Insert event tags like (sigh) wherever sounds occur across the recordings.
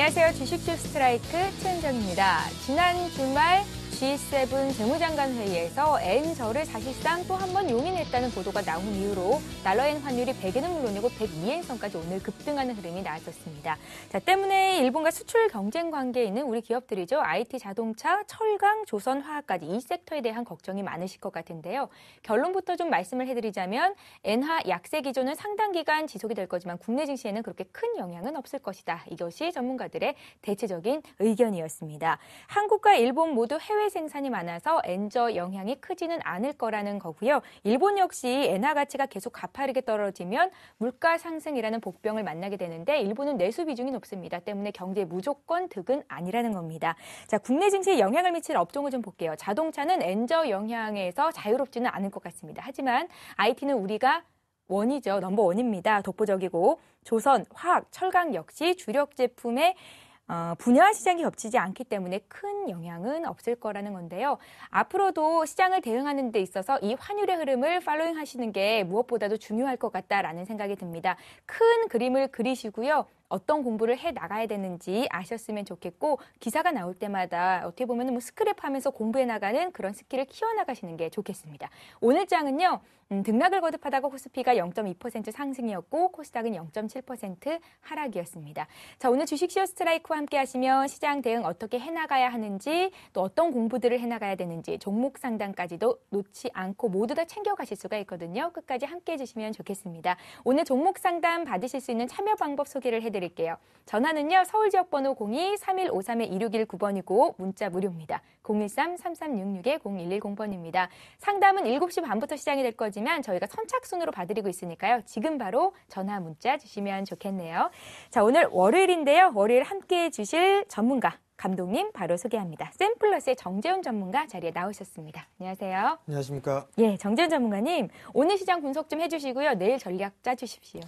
안녕하세요. 주식주 스트라이크 최은정입니다. 지난 주말 G7 재무장관 회의에서 엔저를 사실상 또 한 번 용인했다는 보도가 나온 이후로 달러엔 환율이 100엔은 물론이고 102엔선까지 오늘 급등하는 흐름이 나왔었습니다. 자, 때문에 일본과 수출 경쟁 관계에 있는 우리 기업들이죠. IT 자동차, 철강, 조선화학까지 이 섹터에 대한 걱정이 많으실 것 같은데요. 결론부터 좀 말씀을 해드리자면 엔화 약세 기조는 상당 기간 지속이 될 거지만 국내 증시에는 그렇게 큰 영향은 없을 것이다. 이것이 전문가들의 대체적인 의견이었습니다. 한국과 일본 모두 해외 생산이 많아서 엔저 영향이 크지는 않을 거라는 거고요. 일본 역시 엔화 가치가 계속 가파르게 떨어지면 물가 상승이라는 복병을 만나게 되는데 일본은 내수 비중이 높습니다. 때문에 경제에 무조건 득은 아니라는 겁니다. 자, 국내 증시에 영향을 미칠 업종을 좀 볼게요. 자동차는 엔저 영향에서 자유롭지는 않을 것 같습니다. 하지만 IT는 우리가 원이죠. 넘버 원입니다. 독보적이고 조선, 화학, 철강 역시 주력 제품의 어, 분야 시장이 겹치지 않기 때문에 큰 영향은 없을 거라는 건데요. 앞으로도 시장을 대응하는 데 있어서 이 환율의 흐름을 팔로잉 하시는 게 무엇보다도 중요할 것 같다라는 생각이 듭니다. 큰 그림을 그리시고요. 어떤 공부를 해 나가야 되는지 아셨으면 좋겠고 기사가 나올 때마다 어떻게 보면 뭐 스크랩하면서 공부해 나가는 그런 스킬을 키워 나가시는 게 좋겠습니다. 오늘 장은요. 음, 등락을 거듭하다가 코스피가 0.2% 상승이었고 코스닥은 0.7% 하락이었습니다. 자, 오늘 주식시어 스트라이크와 함께 하시면 시장 대응 어떻게 해나가야 하는지 또 어떤 공부들을 해나가야 되는지 종목 상단까지도 놓지 않고 모두 다 챙겨가실 수가 있거든요. 끝까지 함께 해주시면 좋겠습니다. 오늘 종목 상담 받으실 수 있는 참여 방법 소개를 해드릴게요. 전화는요. 서울 지역 번호 02-3153-2619번이고 문자 무료입니다. 013-3366-0110번입니다. 상담은 7시 반부터 시작이 될 거죠. 마찬가 저희가 선착순으로 봐드리고 있으니까요. 지금 바로 전화 문자 주시면 좋겠네요. 자, 오늘 월요일인데요. 월요일 함께 해 주실 전문가 감독님 바로 소개합니다. 샘플러스의 정재훈 전문가 자리에 나오셨습니다. 안녕하세요. 안녕하십니까. 예, 정재훈 전문가님 오늘 시장 분석 좀 해주시고요. 내일 전략 짜주십시오.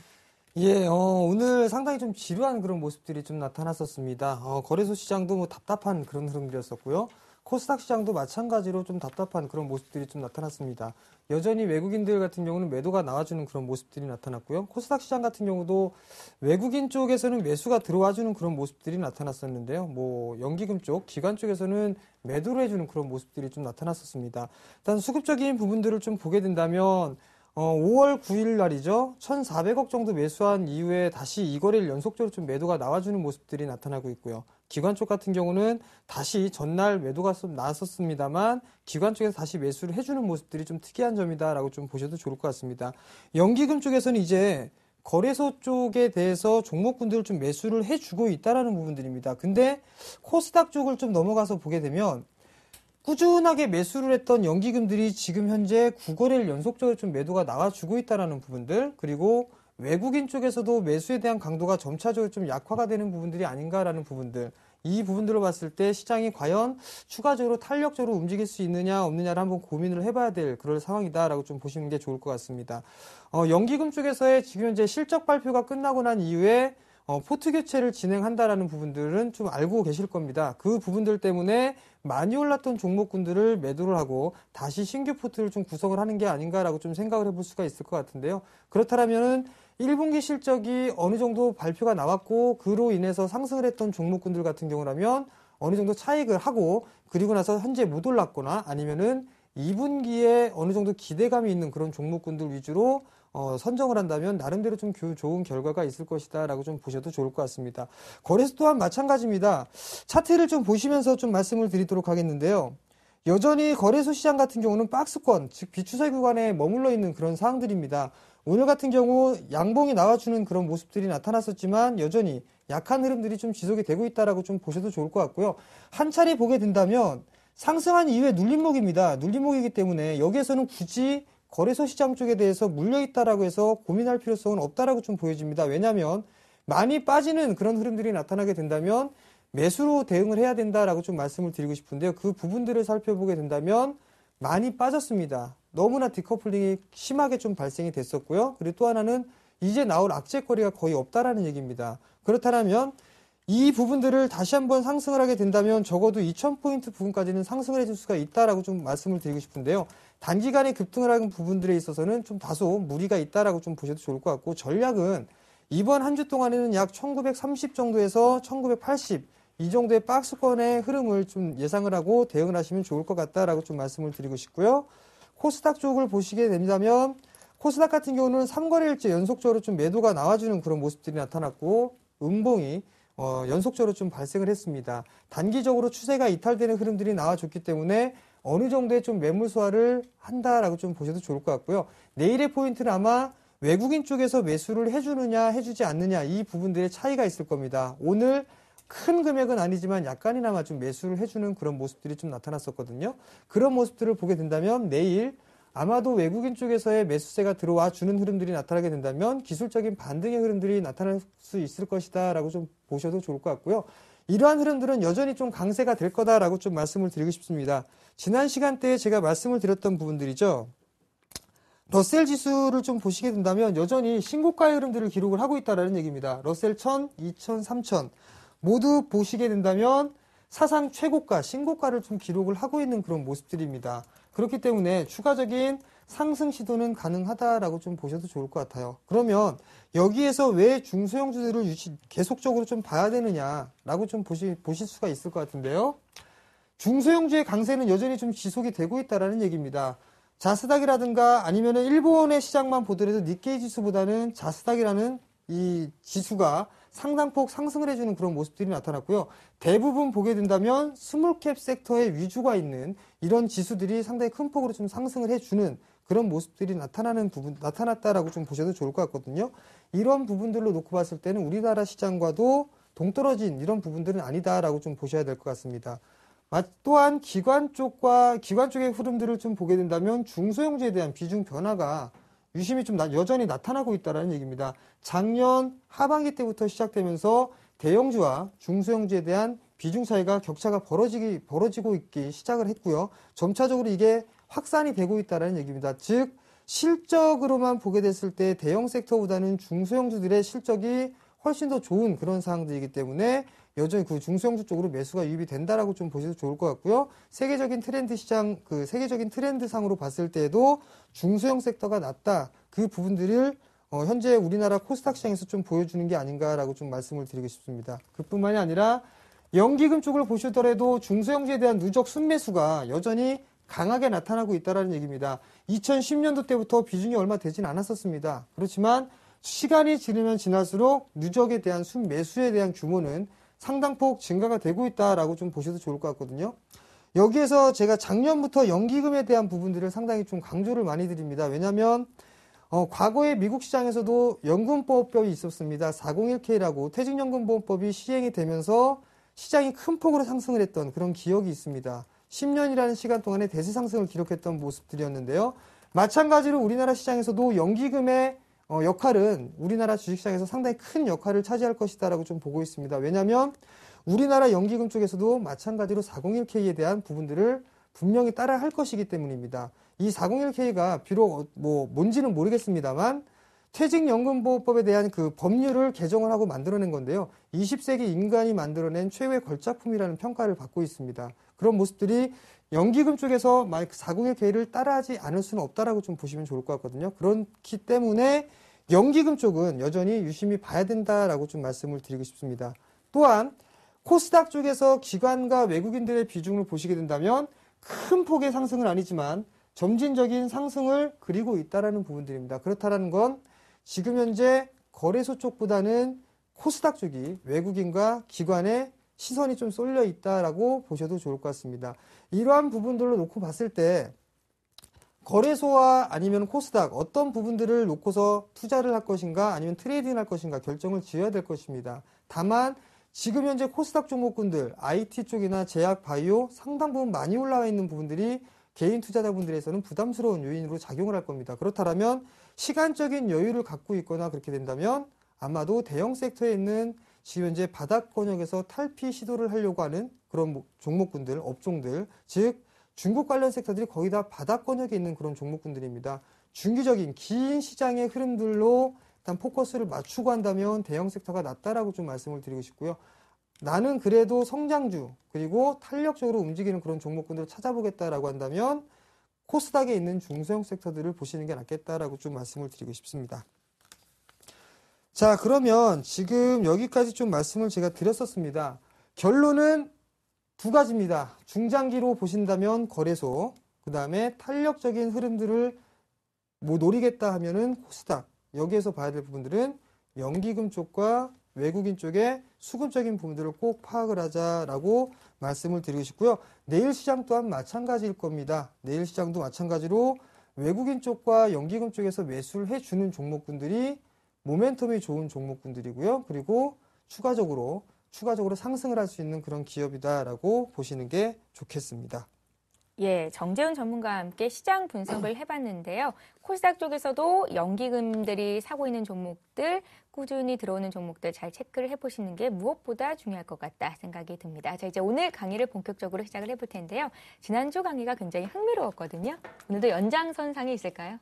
예, 어, 오늘 상당히 좀 지루한 그런 모습들이 좀 나타났었습니다. 어, 거래소 시장도 뭐 답답한 그런 흐름들이었었고요. 코스닥 시장도 마찬가지로 좀 답답한 그런 모습들이 좀 나타났습니다. 여전히 외국인들 같은 경우는 매도가 나와주는 그런 모습들이 나타났고요. 코스닥 시장 같은 경우도 외국인 쪽에서는 매수가 들어와주는 그런 모습들이 나타났었는데요. 뭐 연기금 쪽, 기관 쪽에서는 매도를 해주는 그런 모습들이 좀 나타났었습니다. 일단 수급적인 부분들을 좀 보게 된다면 어, 5월 9일 날이죠. 1,400억 정도 매수한 이후에 다시 이거래를 연속적으로 좀 매도가 나와주는 모습들이 나타나고 있고요. 기관 쪽 같은 경우는 다시 전날 매도가 나왔었습니다만 기관 쪽에서 다시 매수를 해주는 모습들이 좀 특이한 점이다라고 좀 보셔도 좋을 것 같습니다. 연기금 쪽에서는 이제 거래소 쪽에 대해서 종목군들을 좀 매수를 해주고 있다라는 부분들입니다. 근데 코스닥 쪽을 좀 넘어가서 보게 되면 꾸준하게 매수를 했던 연기금들이 지금 현재 9거래를 연속적으로 좀 매도가 나와주고 있다라는 부분들 그리고 외국인 쪽에서도 매수에 대한 강도가 점차적으로 좀 약화가 되는 부분들이 아닌가라는 부분들 이 부분들을 봤을 때 시장이 과연 추가적으로 탄력적으로 움직일 수 있느냐 없느냐를 한번 고민을 해봐야 될 그럴 상황이다라고 좀 보시는 게 좋을 것 같습니다. 어, 연기금 쪽에서의 지금 현재 실적 발표가 끝나고 난 이후에 어, 포트 교체를 진행한다라는 부분들은 좀 알고 계실 겁니다. 그 부분들 때문에 많이 올랐던 종목군들을 매도를 하고 다시 신규 포트를 좀 구성을 하는 게 아닌가라고 좀 생각을 해볼 수가 있을 것 같은데요. 그렇다면은 1분기 실적이 어느 정도 발표가 나왔고 그로 인해서 상승을 했던 종목군들 같은 경우라면 어느 정도 차익을 하고 그리고 나서 현재 못 올랐거나 아니면은 2분기에 어느 정도 기대감이 있는 그런 종목군들 위주로 어, 선정을 한다면 나름대로 좀 좋은 결과가 있을 것이다라고 좀 보셔도 좋을 것 같습니다. 거래소 또한 마찬가지입니다. 차트를 좀 보시면서 좀 말씀을 드리도록 하겠는데요. 여전히 거래소 시장 같은 경우는 박스권, 즉 비추세 구간에 머물러 있는 그런 사항들입니다. 오늘 같은 경우 양봉이 나와주는 그런 모습들이 나타났었지만 여전히 약한 흐름들이 좀 지속이 되고 있다라고 좀 보셔도 좋을 것 같고요. 한 차례 보게 된다면 상승한 이후에 눌림목입니다. 눌림목이기 때문에 여기에서는 굳이 거래소 시장 쪽에 대해서 물려있다라고 해서 고민할 필요성은 없다라고 좀 보여집니다. 왜냐하면 많이 빠지는 그런 흐름들이 나타나게 된다면 매수로 대응을 해야 된다라고 좀 말씀을 드리고 싶은데요. 그 부분들을 살펴보게 된다면 많이 빠졌습니다. 너무나 디커플링이 심하게 좀 발생이 됐었고요. 그리고 또 하나는 이제 나올 악재거리가 거의 없다라는 얘기입니다. 그렇다면 이 부분들을 다시 한번 상승을 하게 된다면 적어도 2000포인트 부분까지는 상승을 해줄 수가 있다라고 좀 말씀을 드리고 싶은데요. 단기간에 급등을 하는 부분들에 있어서는 좀 다소 무리가 있다라고 좀 보셔도 좋을 것 같고 전략은 이번 한 주 동안에는 약 1930 정도에서 1980이 정도의 박스권의 흐름을 좀 예상을 하고 대응을 하시면 좋을 것 같다라고 좀 말씀을 드리고 싶고요. 코스닥 쪽을 보시게 된다면 코스닥 같은 경우는 3거래일째 연속적으로 좀 매도가 나와주는 그런 모습들이 나타났고 음봉이 어, 연속적으로 좀 발생을 했습니다. 단기적으로 추세가 이탈되는 흐름들이 나와줬기 때문에 어느 정도의 좀 매물 소화를 한다라고 좀 보셔도 좋을 것 같고요. 내일의 포인트는 아마 외국인 쪽에서 매수를 해주느냐 해주지 않느냐 이 부분들의 차이가 있을 겁니다. 오늘 큰 금액은 아니지만 약간이나마 좀 매수를 해주는 그런 모습들이 좀 나타났었거든요. 그런 모습들을 보게 된다면 내일 아마도 외국인 쪽에서의 매수세가 들어와 주는 흐름들이 나타나게 된다면 기술적인 반등의 흐름들이 나타날 수 있을 것이다라고 좀 보셔도 좋을 것 같고요. 이러한 흐름들은 여전히 좀 강세가 될 거다라고 좀 말씀을 드리고 싶습니다. 지난 시간대에 제가 말씀을 드렸던 부분들이죠. 러셀 지수를 좀 보시게 된다면 여전히 신고가의 흐름들을 기록을 하고 있다라는 얘기입니다. 러셀 1000, 2000, 3000. 모두 보시게 된다면 사상 최고가, 신고가를 좀 기록을 하고 있는 그런 모습들입니다. 그렇기 때문에 추가적인 상승 시도는 가능하다라고 좀 보셔도 좋을 것 같아요. 그러면 여기에서 왜 중소형 주들을 유치, 계속적으로 좀 봐야 되느냐라고 좀 보시, 보실 수가 있을 것 같은데요. 중소형주의 강세는 여전히 좀 지속이 되고 있다라는 얘기입니다. 자스닥이라든가 아니면은 일본의 시장만 보더라도 니케이 지수보다는 자스닥이라는 이 지수가 상당폭 상승을 해주는 그런 모습들이 나타났고요. 대부분 보게 된다면 스몰캡 섹터에 위주가 있는 이런 지수들이 상당히 큰 폭으로 좀 상승을 해주는 그런 모습들이 나타나는 부분 나타났다라고 좀 보셔도 좋을 것 같거든요. 이런 부분들로 놓고 봤을 때는 우리나라 시장과도 동떨어진 이런 부분들은 아니다라고 좀 보셔야 될 것 같습니다. 또한 기관 쪽과 기관 쪽의 흐름들을 좀 보게 된다면 중소형주에 대한 비중 변화가 유심히좀 여전히 나타나고 있다는 얘기입니다. 작년 하반기 때부터 시작되면서 대형주와 중소형주에 대한 비중 차이가 격차가 벌어지기, 벌어지고 있기 시작을 했고요. 점차적으로 이게 확산이 되고 있다는 얘기입니다. 즉, 실적으로만 보게 됐을 때 대형 섹터보다는 중소형주들의 실적이 훨씬 더 좋은 그런 사항들이기 때문에 여전히 그 중소형주 쪽으로 매수가 유입이 된다라고 좀 보셔도 좋을 것 같고요. 세계적인 트렌드 시장 그 세계적인 트렌드상으로 봤을 때도 중소형 섹터가 낮다 그 부분들을 어, 현재 우리나라 코스닥 시장에서 좀 보여주는 게 아닌가라고 좀 말씀을 드리고 싶습니다. 그뿐만이 아니라 연기금 쪽을 보시더라도 중소형주에 대한 누적 순매수가 여전히 강하게 나타나고 있다는 얘기입니다. 2010년도 때부터 비중이 얼마 되진 않았었습니다. 그렇지만 시간이 지나면 지날수록 누적에 대한 순매수에 대한 규모는 상당폭 증가가 되고 있다라고 좀 보셔도 좋을 것 같거든요. 여기에서 제가 작년부터 연기금에 대한 부분들을 상당히 좀 강조를 많이 드립니다. 왜냐하면 어, 과거에 미국 시장에서도 연금보험법이 있었습니다. 401k라고 퇴직연금보험법이 시행이 되면서 시장이 큰 폭으로 상승을 했던 그런 기억이 있습니다. 10년이라는 시간 동안에 대세 상승을 기록했던 모습들이었는데요. 마찬가지로 우리나라 시장에서도 연기금의 어, 역할은 우리나라 주식시장에서 상당히 큰 역할을 차지할 것이다라고 좀 보고 있습니다. 왜냐하면 우리나라 연기금 쪽에서도 마찬가지로 401k에 대한 부분들을 분명히 따라 할 것이기 때문입니다. 이 401k가 비록 어, 뭐 뭔지는 모르겠습니다만 퇴직연금보호법에 대한 그 법률을 개정을 하고 만들어낸 건데요. 20세기 인간이 만들어낸 최후의 걸작품이라는 평가를 받고 있습니다. 그런 모습들이 연기금 쪽에서 만약 4 0계 k 을 따라하지 않을 수는 없다라고 좀 보시면 좋을 것 같거든요. 그렇기 때문에 연기금 쪽은 여전히 유심히 봐야 된다라고 좀 말씀을 드리고 싶습니다. 또한 코스닥 쪽에서 기관과 외국인들의 비중을 보시게 된다면 큰 폭의 상승은 아니지만 점진적인 상승을 그리고 있다라는 부분들입니다. 그렇다라는 건 지금 현재 거래소 쪽보다는 코스닥 쪽이 외국인과 기관의 시선이 좀 쏠려 있다라고 보셔도 좋을 것 같습니다. 이러한 부분들로 놓고 봤을 때 거래소와 아니면 코스닥 어떤 부분들을 놓고서 투자를 할 것인가 아니면 트레이딩 할 것인가 결정을 지어야 될 것입니다. 다만 지금 현재 코스닥 종목군들 IT 쪽이나 제약, 바이오 상당 부분 많이 올라와 있는 부분들이 개인 투자자분들에서는 부담스러운 요인으로 작용을 할 겁니다. 그렇다면 시간적인 여유를 갖고 있거나 그렇게 된다면 아마도 대형 섹터에 있는 지금 현재 바닥 권역에서 탈피 시도를 하려고 하는 그런 종목군들, 업종들, 즉 중국 관련 섹터들이 거의 다 바닥 권역에 있는 그런 종목군들입니다. 중기적인 긴 시장의 흐름들로 일단 포커스를 맞추고 한다면 대형 섹터가 낫다라고 좀 말씀을 드리고 싶고요. 나는 그래도 성장주 그리고 탄력적으로 움직이는 그런 종목군들을 찾아보겠다라고 한다면 코스닥에 있는 중소형 섹터들을 보시는 게 낫겠다라고 좀 말씀을 드리고 싶습니다. 자, 그러면 지금 여기까지 좀 말씀을 제가 드렸었습니다. 결론은 두 가지입니다. 중장기로 보신다면 거래소, 그 다음에 탄력적인 흐름들을 뭐 노리겠다 하면은 코스닥. 여기에서 봐야 될 부분들은 연기금 쪽과 외국인 쪽의 수급적인 부분들을 꼭 파악을 하자라고 말씀을 드리고 싶고요. 내일 시장 또한 마찬가지일 겁니다. 내일 시장도 마찬가지로 외국인 쪽과 연기금 쪽에서 매수를 해주는 종목군들이 모멘텀이 좋은 종목군들이고요. 그리고 추가적으로 추가적으로 상승을 할 수 있는 그런 기업이다라고 보시는 게 좋겠습니다. 예, 정재훈 전문가와 함께 시장 분석을 해봤는데요. 코스닥 쪽에서도 연기금들이 사고 있는 종목들 꾸준히 들어오는 종목들 잘 체크를 해보시는 게 무엇보다 중요할 것 같다 생각이 듭니다. 자 이제 오늘 강의를 본격적으로 시작을 해볼 텐데요. 지난주 강의가 굉장히 흥미로웠거든요. 오늘도 연장선상에 있을까요?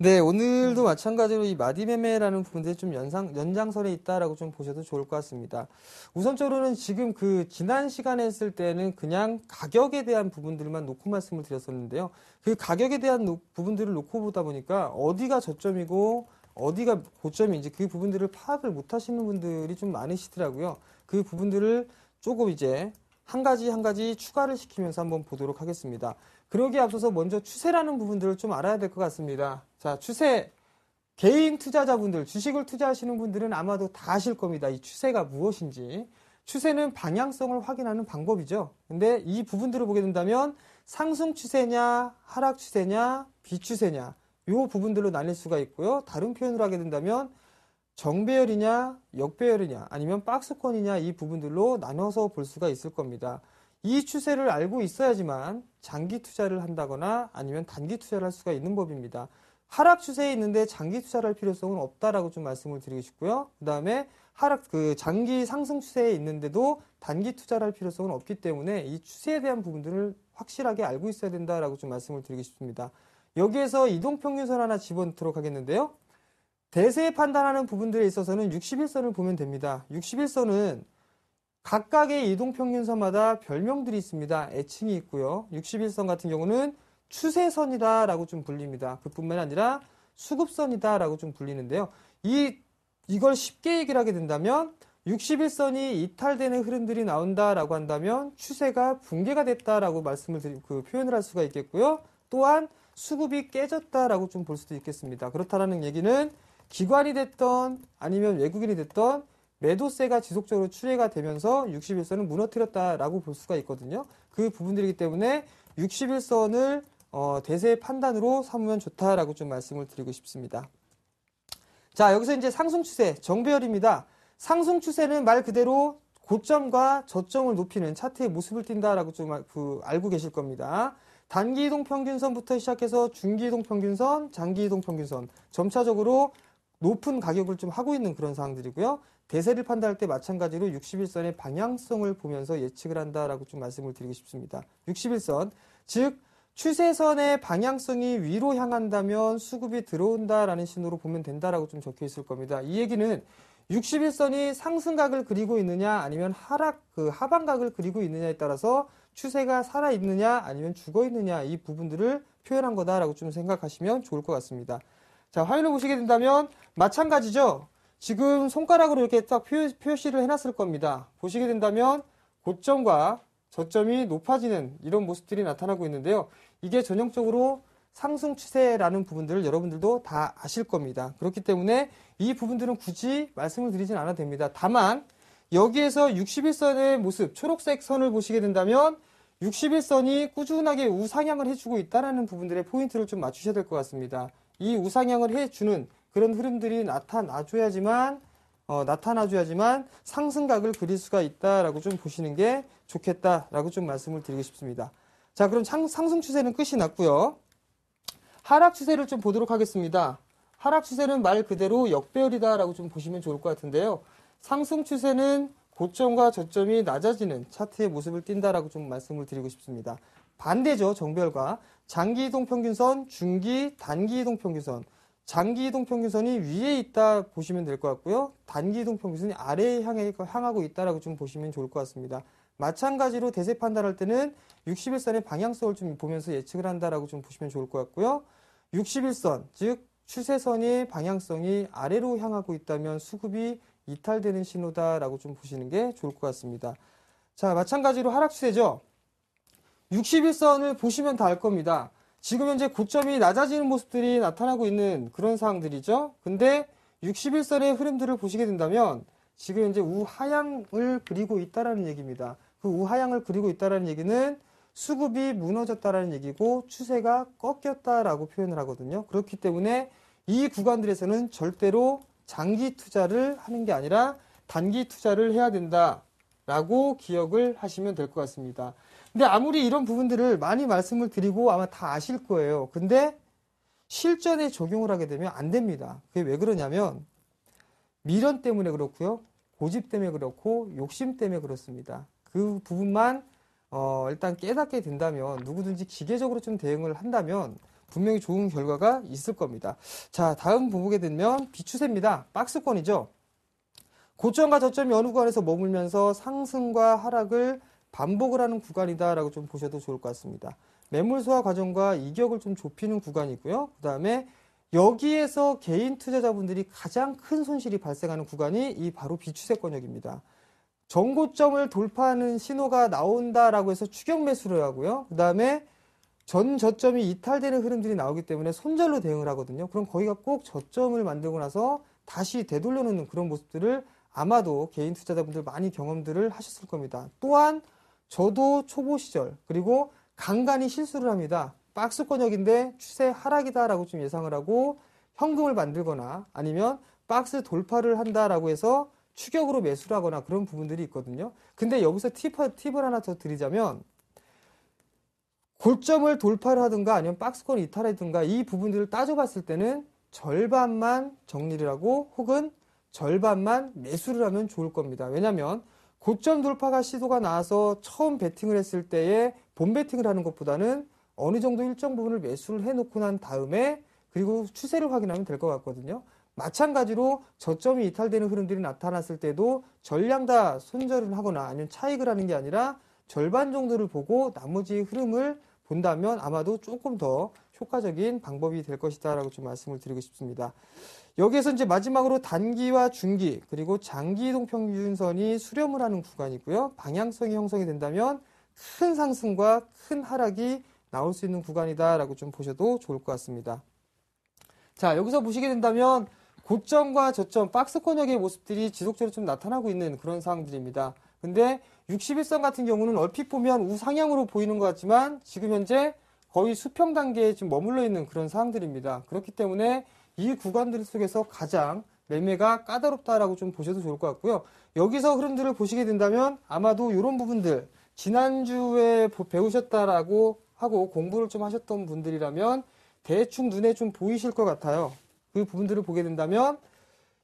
네, 오늘도 마찬가지로 이 마디매매라는 부분들이 좀 연상, 연장선에 있다라고 좀 보셔도 좋을 것 같습니다. 우선적으로는 지금 그 지난 시간에 했을 때는 그냥 가격에 대한 부분들만 놓고 말씀을 드렸었는데요. 그 가격에 대한 노, 부분들을 놓고 보다 보니 보니까 어디가 저점이고 어디가 고점인지 그 부분들을 파악을 못 하시는 분들이 좀 많으시더라고요. 그 부분들을 조금 이제 한 가지 한 가지 추가를 시키면서 한번 보도록 하겠습니다. 그러기에 앞서서 먼저 추세라는 부분들을 좀 알아야 될 것 같습니다. 자, 추세. 개인 투자자분들, 주식을 투자하시는 분들은 아마도 다 아실 겁니다. 이 추세가 무엇인지. 추세는 방향성을 확인하는 방법이죠. 근데 이 부분들을 보게 된다면 상승 추세냐, 하락 추세냐, 비추세냐, 이 부분들로 나뉠 수가 있고요. 다른 표현으로 하게 된다면 정배열이냐 역배열이냐 아니면 박스권이냐 이 부분들로 나눠서 볼 수가 있을 겁니다. 이 추세를 알고 있어야지만 장기 투자를 한다거나 아니면 단기 투자를 할 수가 있는 법입니다. 하락 추세에 있는데 장기 투자를 할 필요성은 없다라고 좀 말씀을 드리고 싶고요. 그 다음에 하락, 그 장기 상승 추세에 있는데도 단기 투자를 할 필요성은 없기 때문에 이 추세에 대한 부분들을 확실하게 알고 있어야 된다라고 좀 말씀을 드리고 싶습니다. 여기에서 이동평균선 하나 집어넣도록 하겠는데요. 대세 에 판단하는 부분들에 있어서는 61선을 보면 됩니다. 61선은 각각의 이동평균선마다 별명들이 있습니다. 애칭이 있고요. 61선 같은 경우는 추세선이다 라고 좀 불립니다. 그뿐만 아니라 수급선이다 라고 좀 불리는데요. 이, 이걸 쉽게 얘기를 하게 된다면 61선이 이탈되는 흐름들이 나온다라고 한다면 추세가 붕괴가 됐다라고 말씀을 드리, 그 표현을 할 수가 있겠고요. 또한 수급이 깨졌다라고 좀 볼 수도 있겠습니다. 그렇다라는 얘기는 기관이 됐던 아니면 외국인이 됐던 매도세가 지속적으로 추해가 되면서 61선을 무너뜨렸다라고 볼 수가 있거든요. 그 부분들이기 때문에 61선을 어, 대세의 판단으로 삼으면 좋다라고 좀 말씀을 드리고 싶습니다. 자, 여기서 이제 상승 추세 정배열입니다. 상승 추세는 말 그대로 고점과 저점을 높이는 차트의 모습을 띈다라고 좀 그, 알고 계실 겁니다. 단기 이동 평균선부터 시작해서 중기 이동 평균선, 장기 이동 평균선 점차적으로 높은 가격을 좀 하고 있는 그런 사항들이고요. 대세를 판단할 때 마찬가지로 61선의 방향성을 보면서 예측을 한다라고 좀 말씀을 드리고 싶습니다. 61선, 즉 추세선의 방향성이 위로 향한다면 수급이 들어온다라는 신호로 보면 된다라고 좀 적혀 있을 겁니다. 이 얘기는 61선이 상승각을 그리고 있느냐 아니면 하락 그 하방각을 그리고 있느냐에 따라서 추세가 살아있느냐 아니면 죽어있느냐 이 부분들을 표현한 거다라고 좀 생각하시면 좋을 것 같습니다. 자, 화면을 보시게 된다면 마찬가지죠. 지금 손가락으로 이렇게 딱 표시를 해놨을 겁니다. 보시게 된다면 고점과 저점이 높아지는 이런 모습들이 나타나고 있는데요. 이게 전형적으로 상승 추세라는 부분들을 여러분들도 다 아실 겁니다. 그렇기 때문에 이 부분들은 굳이 말씀을 드리진 않아도 됩니다. 다만 여기에서 61선의 모습, 초록색 선을 보시게 된다면 6 1선이 꾸준하게 우상향을 해주고 있다는 부분들의 포인트를 좀 맞추셔야 될 것 같습니다. 이 우상향을 해주는 그런 흐름들이 나타나줘야지만 어, 나타나줘야지만 상승각을 그릴 수가 있다라고 좀 보시는 게 좋겠다라고 좀 말씀을 드리고 싶습니다. 자 그럼 상승 추세는 끝이 났고요. 하락 추세를 좀 보도록 하겠습니다. 하락 추세는 말 그대로 역배열이다라고 좀 보시면 좋을 것 같은데요. 상승 추세는 고점과 저점이 낮아지는 차트의 모습을 띈다라고 좀 말씀을 드리고 싶습니다. 반대죠, 정별과. 장기 이동 평균선, 중기, 단기 이동 평균선. 장기 이동 평균선이 위에 있다 보시면 될 것 같고요. 단기 이동 평균선이 아래에 향해, 향하고 있다라고 좀 보시면 좋을 것 같습니다. 마찬가지로 대세 판단할 때는 61선의 방향성을 좀 보면서 예측을 한다라고 좀 보시면 좋을 것 같고요. 61선, 즉 추세선의 방향성이 아래로 향하고 있다면 수급이 이탈되는 신호다라고 좀 보시는 게 좋을 것 같습니다. 자, 마찬가지로 하락 추세죠. 61선을 보시면 다 알 겁니다. 지금 현재 고점이 낮아지는 모습들이 나타나고 있는 그런 상황들이죠. 근데 61선의 흐름들을 보시게 된다면 지금 현재 우하향을 그리고 있다라는 얘기입니다. 그 우하향을 그리고 있다라는 얘기는 수급이 무너졌다라는 얘기고 추세가 꺾였다라고 표현을 하거든요. 그렇기 때문에 이 구간들에서는 절대로 장기 투자를 하는 게 아니라 단기 투자를 해야 된다라고 기억을 하시면 될 것 같습니다. 근데 아무리 이런 부분들을 많이 말씀을 드리고 아마 다 아실 거예요. 근데 실전에 적용을 하게 되면 안 됩니다. 그게 왜 그러냐면 미련 때문에 그렇고요. 고집 때문에 그렇고 욕심 때문에 그렇습니다. 그 부분만 어, 일단 깨닫게 된다면 누구든지 기계적으로 좀 대응을 한다면 분명히 좋은 결과가 있을 겁니다. 자, 다음 보게 되면 비추세입니다. 박스권이죠. 고점과 저점이 어느 구간에서 머물면서 상승과 하락을 반복을 하는 구간이다라고 좀 보셔도 좋을 것 같습니다. 매물 소화 과정과 이격을 좀 좁히는 구간이고요. 그 다음에 여기에서 개인 투자자분들이 가장 큰 손실이 발생하는 구간이 이 바로 비추세 권역입니다. 정고점을 돌파하는 신호가 나온다라고 해서 추격 매수를 하고요. 그 다음에 전 저점이 이탈되는 흐름들이 나오기 때문에 손절로 대응을 하거든요. 그럼 거기가 꼭 저점을 만들고 나서 다시 되돌려 놓는 그런 모습들을 아마도 개인 투자자분들 많이 경험들을 하셨을 겁니다. 또한 저도 초보 시절 그리고 간간히 실수를 합니다. 박스권역인데 추세 하락이다라고 좀 예상을 하고 현금을 만들거나 아니면 박스 돌파를 한다라고 해서 추격으로 매수를 하거나 그런 부분들이 있거든요. 근데 여기서 팁, 팁을 하나 더 드리자면 골점을 돌파를 하든가 아니면 박스권 이탈하든가 이 부분들을 따져봤을 때는 절반만 정리를 하고 혹은 절반만 매수를 하면 좋을 겁니다. 왜냐하면 고점 돌파가 시도가 나와서 처음 베팅을 했을 때에 본 베팅을 하는 것보다는 어느 정도 일정 부분을 매수를 해놓고 난 다음에 그리고 추세를 확인하면 될 것 같거든요. 마찬가지로 저점이 이탈되는 흐름들이 나타났을 때도 전량 다 손절을 하거나 아니면 차익을 하는 게 아니라 절반 정도를 보고 나머지 흐름을 본다면 아마도 조금 더 효과적인 방법이 될 것이다라고 좀 말씀을 드리고 싶습니다. 여기에서 이제 마지막으로 단기와 중기 그리고 장기 이동 평균선이 수렴을 하는 구간이고요. 방향성이 형성이 된다면 큰 상승과 큰 하락이 나올 수 있는 구간이다라고 좀 보셔도 좋을 것 같습니다. 자, 여기서 보시게 된다면 고점과 저점 박스권역의 모습들이 지속적으로 좀 나타나고 있는 그런 상황들입니다. 근데 61선 같은 경우는 얼핏 보면 우상향으로 보이는 것 같지만 지금 현재 거의 수평 단계에 지금 머물러 있는 그런 상황들입니다. 그렇기 때문에 이 구간들 속에서 가장 매매가 까다롭다라고 좀 보셔도 좋을 것 같고요. 여기서 흐름들을 보시게 된다면 아마도 이런 부분들 지난주에 배우셨다라고 하고 공부를 좀 하셨던 분들이라면 대충 눈에 좀 보이실 것 같아요. 그 부분들을 보게 된다면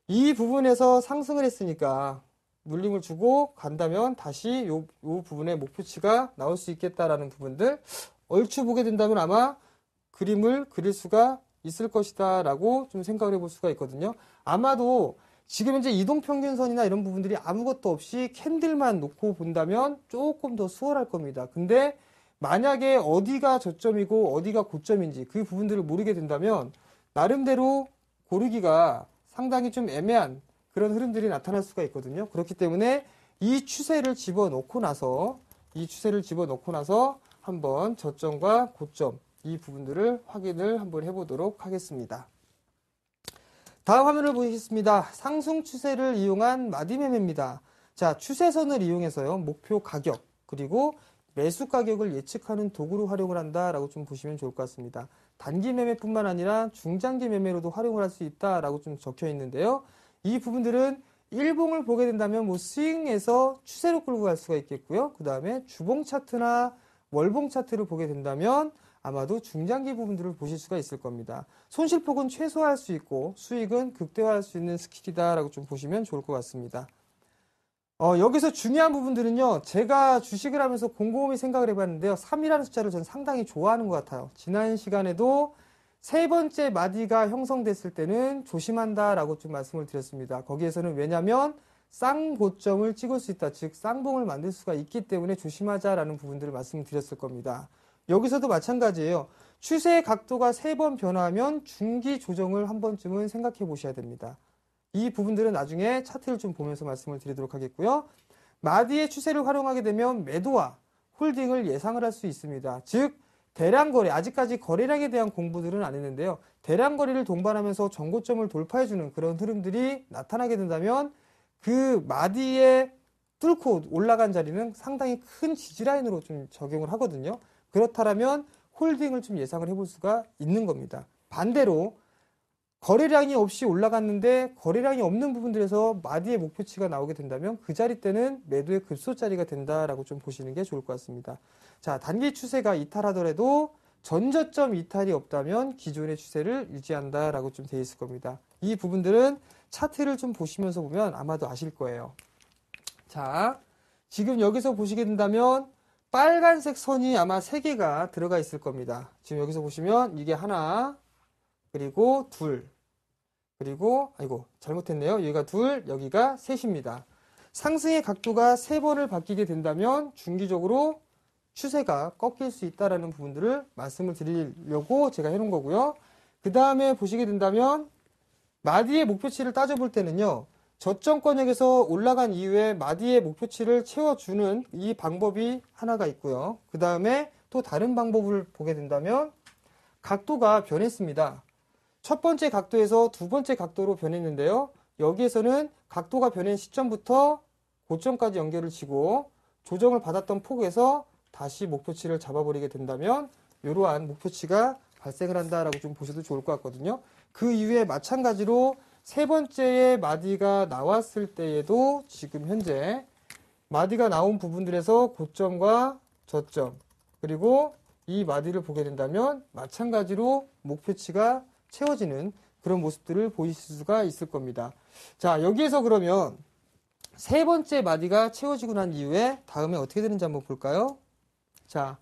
이 부분에서 상승을 했으니까 물림을 주고 간다면 다시 요, 요부분의 목표치가 나올 수 있겠다라는 부분들 얼추 보게 된다면 아마 그림을 그릴 수가 있을 것이다 라고 좀 생각을 해볼 수가 있거든요 아마도 지금 이제 이동평균선이나 이런 부분들이 아무것도 없이 캔들만 놓고 본다면 조금 더 수월할 겁니다 근데 만약에 어디가 저점이고 어디가 고점인지 그 부분들을 모르게 된다면 나름대로 고르기가 상당히 좀 애매한 그런 흐름들이 나타날 수가 있거든요. 그렇기 때문에 이 추세를 집어넣고 나서 이 추세를 집어넣고 나서 한번 저점과 고점 이 부분들을 확인을 한번 해보도록 하겠습니다. 다음 화면을 보시겠습니다. 상승 추세를 이용한 마디 매매입니다. 자, 추세선을 이용해서요. 목표 가격 그리고 매수 가격을 예측하는 도구로 활용을 한다라고 좀 보시면 좋을 것 같습니다. 단기 매매뿐만 아니라 중장기 매매로도 활용을 할 수 있다라고 좀 적혀 있는데요. 이 부분들은 일봉을 보게 된다면 뭐 스윙에서 추세로 끌고 갈 수가 있겠고요. 그 다음에 주봉 차트나 월봉 차트를 보게 된다면 아마도 중장기 부분들을 보실 수가 있을 겁니다. 손실폭은 최소화할 수 있고 수익은 극대화할 수 있는 스킬이다라고 좀 보시면 좋을 것 같습니다. 어, 여기서 중요한 부분들은요. 제가 주식을 하면서 곰곰이 생각을 해봤는데요. 3이라는 숫자를 저는 상당히 좋아하는 것 같아요. 지난 시간에도 세 번째 마디가 형성됐을 때는 조심한다라고 좀 말씀을 드렸습니다. 거기에서는 왜냐면 쌍보점을 찍을 수 있다. 즉 쌍봉을 만들 수가 있기 때문에 조심하자라는 부분들을 말씀드렸을 겁니다. 여기서도 마찬가지예요. 추세의 각도가 세 번 변화하면 중기 조정을 한 번쯤은 생각해 보셔야 됩니다. 이 부분들은 나중에 차트를 좀 보면서 말씀을 드리도록 하겠고요. 마디의 추세를 활용하게 되면 매도와 홀딩을 예상을 할 수 있습니다. 즉 대량 거래, 아직까지 거래량에 대한 공부들은 안 했는데요. 대량 거래를 동반하면서 전고점을 돌파해주는 그런 흐름들이 나타나게 된다면 그 마디에 뚫고 올라간 자리는 상당히 큰 지지라인으로 좀 적용을 하거든요. 그렇다면 홀딩을 좀 예상을 해볼 수가 있는 겁니다. 반대로 거래량이 없이 올라갔는데 거래량이 없는 부분들에서 마디의 목표치가 나오게 된다면 그 자리 때는 매도의 급소자리가 된다라고 좀 보시는 게 좋을 것 같습니다. 자, 단기 추세가 이탈하더라도 전저점 이탈이 없다면 기존의 추세를 유지한다라고 좀 되어 있을 겁니다. 이 부분들은 차트를 좀 보시면서 보면 아마도 아실 거예요. 자, 지금 여기서 보시게 된다면 빨간색 선이 아마 3개가 들어가 있을 겁니다. 지금 여기서 보시면 이게 하나, 그리고 둘, 그리고 아이고 잘못했네요. 여기가 둘, 여기가 셋입니다. 상승의 각도가 세 번을 바뀌게 된다면 중기적으로 추세가 꺾일 수 있다라는 부분들을 말씀을 드리려고 제가 해놓은 거고요. 그 다음에 보시게 된다면 마디의 목표치를 따져볼 때는요. 저점권역에서 올라간 이후에 마디의 목표치를 채워주는 이 방법이 하나가 있고요. 그 다음에 또 다른 방법을 보게 된다면 각도가 변했습니다. 첫 번째 각도에서 두 번째 각도로 변했는데요. 여기에서는 각도가 변한 시점부터 고점까지 연결을 치고 조정을 받았던 폭에서 다시 목표치를 잡아버리게 된다면 이러한 목표치가 발생을 한다라고 좀 보셔도 좋을 것 같거든요. 그 이후에 마찬가지로 세 번째의 마디가 나왔을 때에도 지금 현재 마디가 나온 부분들에서 고점과 저점 그리고 이 마디를 보게 된다면 마찬가지로 목표치가 채워지는 그런 모습들을 보실 수가 있을 겁니다. 자, 여기에서 그러면 세 번째 마디가 채워지고 난 이후에 다음에 어떻게 되는지 한번 볼까요? 자,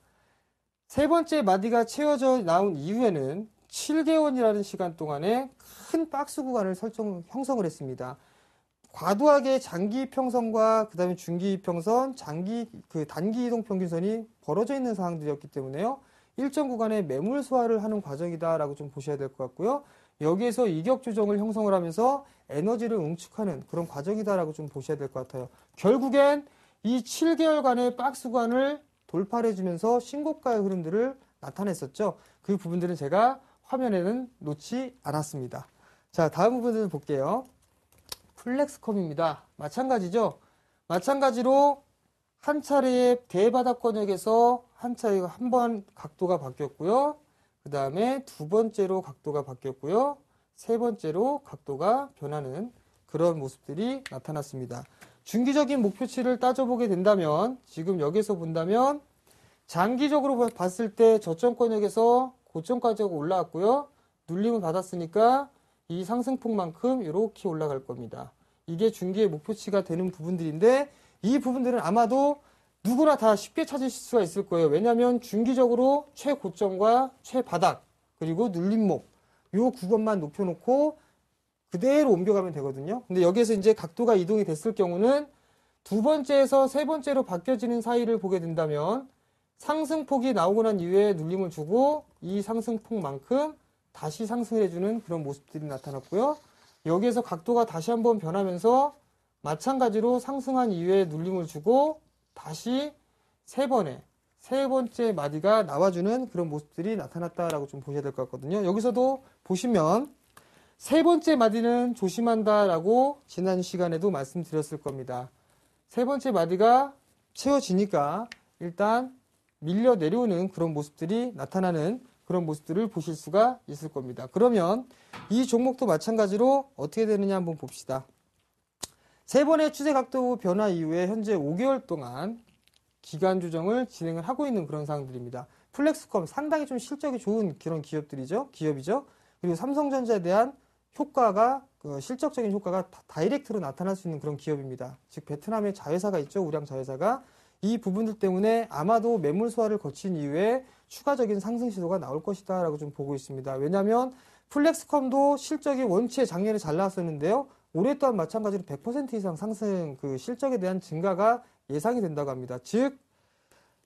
세 번째 마디가 채워져 나온 이후에는 7개월이라는 시간 동안에 큰 박스 구간을 설정, 형성을 했습니다. 과도하게 장기 평선과 그다음에 중기 평선, 장기 그 단기 이동 평균선이 벌어져 있는 상황들이었기 때문에요. 일정 구간에 매물 소화를 하는 과정이다라고 좀 보셔야 될 것 같고요. 여기에서 이격 조정을 형성을 하면서 에너지를 응축하는 그런 과정이다라고 좀 보셔야 될 것 같아요. 결국엔 이 7개월간의 박스 구간을 돌파해 주면서 신고가의 흐름들을 나타냈었죠. 그 부분들은 제가 화면에는 놓지 않았습니다. 자, 다음 부분을 볼게요. 플렉스컴입니다. 마찬가지죠. 마찬가지로 한 차례의 대바닥권역에서 한차이가 한 번 각도가 바뀌었고요. 그 다음에 두 번째로 각도가 바뀌었고요. 세 번째로 각도가 변하는 그런 모습들이 나타났습니다. 중기적인 목표치를 따져보게 된다면 지금 여기서 본다면 장기적으로 봤을 때 저점권역에서 고점까지 올라왔고요. 눌림을 받았으니까 이 상승폭만큼 이렇게 올라갈 겁니다. 이게 중기의 목표치가 되는 부분들인데 이 부분들은 아마도 누구나 다 쉽게 찾으실 수가 있을 거예요. 왜냐하면 중기적으로 최고점과 최바닥 그리고 눌림목 이 구간만 높여놓고 그대로 옮겨가면 되거든요. 근데 여기에서 이제 각도가 이동이 됐을 경우는 두 번째에서 세 번째로 바뀌어지는 사이를 보게 된다면 상승폭이 나오고 난 이후에 눌림을 주고 이 상승폭만큼 다시 상승 해주는 그런 모습들이 나타났고요. 여기에서 각도가 다시 한번 변하면서 마찬가지로 상승한 이후에 눌림을 주고 다시 세 번에 세 번째 마디가 나와주는 그런 모습들이 나타났다라고 좀 보셔야 될 것 같거든요. 여기서도 보시면 세 번째 마디는 조심한다라고 지난 시간에도 말씀드렸을 겁니다. 세 번째 마디가 채워지니까 일단 밀려 내려오는 그런 모습들이 나타나는 그런 모습들을 보실 수가 있을 겁니다. 그러면 이 종목도 마찬가지로 어떻게 되느냐 한번 봅시다. 세 번의 추세 각도 변화 이후에 현재 5개월 동안 기간 조정을 진행을 하고 있는 그런 상황들입니다. 플렉스컴 상당히 좀 실적이 좋은 그런 기업들이죠. 기업이죠. 그리고 삼성전자에 대한 효과가 그 실적적인 효과가 다이렉트로 나타날 수 있는 그런 기업입니다. 즉 베트남의 자회사가 있죠. 우량 자회사가 이 부분들 때문에 아마도 매물 소화를 거친 이후에 추가적인 상승 시도가 나올 것이다라고 좀 보고 있습니다. 왜냐하면 플렉스컴도 실적이 원체 작년에 잘 나왔었는데요. 올해 또한 마찬가지로 100% 이상 상승 그 실적에 대한 증가가 예상이 된다고 합니다. 즉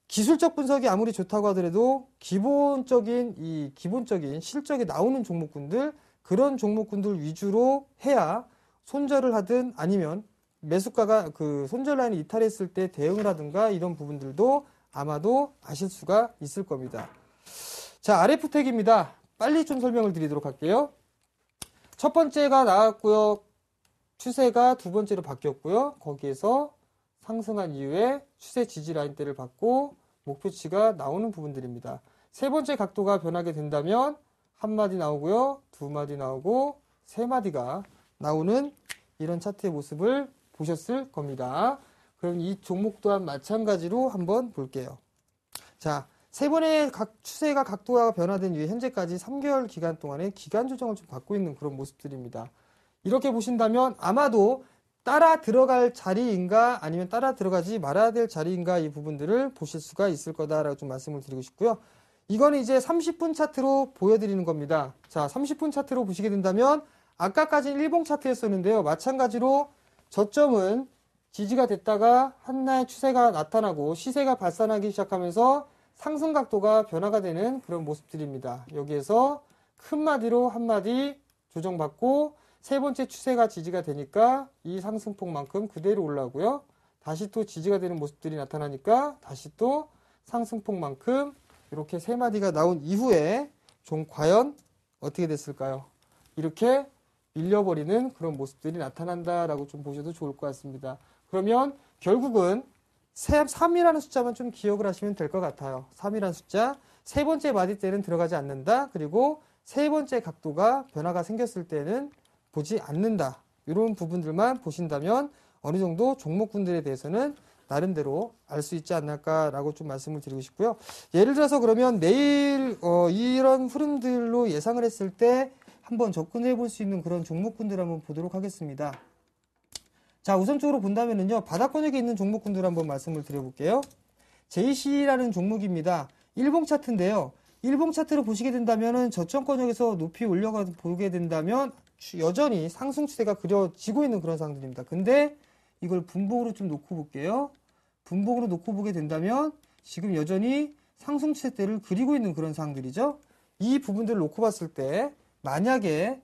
기술적 분석이 아무리 좋다고 하더라도 기본적인 이 기본적인 실적이 나오는 종목군들 그런 종목군들 위주로 해야 손절을 하든 아니면 매수가가 그 손절 라인이 이탈했을 때 대응을 하든가 이런 부분들도 아마도 아실 수가 있을 겁니다. 자, RF텍입니다. 빨리 좀 설명을 드리도록 할게요. 첫 번째가 나왔고요. 추세가 두 번째로 바뀌었고요. 거기에서 상승한 이후에 추세 지지 라인대를 받고 목표치가 나오는 부분들입니다. 세 번째 각도가 변하게 된다면 한 마디 나오고요. 두 마디 나오고 세 마디가 나오는 이런 차트의 모습을 보셨을 겁니다. 그럼 이 종목 또한 마찬가지로 한번 볼게요. 자, 세 번의 각, 추세가 각도가 변화된 이후 현재까지 3개월 기간 동안에 기간 조정을 좀 받고 있는 그런 모습들입니다. 이렇게 보신다면 아마도 따라 들어갈 자리인가 아니면 따라 들어가지 말아야 될 자리인가 이 부분들을 보실 수가 있을 거다라고 좀 말씀을 드리고 싶고요. 이건 이제 30분 차트로 보여드리는 겁니다. 자, 30분 차트로 보시게 된다면 아까까지 일봉 차트였었는데요. 마찬가지로 저점은 지지가 됐다가 한나의 추세가 나타나고 시세가 발산하기 시작하면서 상승 각도가 변화가 되는 그런 모습들입니다. 여기에서 큰 마디로 한마디 조정받고 세 번째 추세가 지지가 되니까 이 상승폭만큼 그대로 올라오고요. 다시 또 지지가 되는 모습들이 나타나니까 다시 또 상승폭만큼 이렇게 세 마디가 나온 이후에 종 과연 어떻게 됐을까요? 이렇게 밀려버리는 그런 모습들이 나타난다라고 좀 보셔도 좋을 것 같습니다. 그러면 결국은 3이라는 숫자만 좀 기억을 하시면 될 것 같아요. 3이라는 숫자. 세 번째 마디 때는 들어가지 않는다. 그리고 세 번째 각도가 변화가 생겼을 때는 보지 않는다. 이런 부분들만 보신다면 어느 정도 종목군들에 대해서는 나름대로 알 수 있지 않을까라고 좀 말씀을 드리고 싶고요. 예를 들어서 그러면 내일 어, 이런 흐름들로 예상을 했을 때 한번 접근해 볼 수 있는 그런 종목군들 한번 보도록 하겠습니다. 자, 우선적으로 본다면은요. 바닥권역에 있는 종목군들 한번 말씀을 드려볼게요. JC라는 종목입니다. 일봉 차트인데요. 일봉 차트를 보시게 된다면은 저점 권역에서 높이 올려가 보게 된다면 여전히 상승 추세가 그려지고 있는 그런 상황들입니다. 근데 이걸 분봉으로 좀 놓고 볼게요. 분봉으로 놓고 보게 된다면 지금 여전히 상승 추세대를 그리고 있는 그런 상황들이죠. 이 부분들을 놓고 봤을 때 만약에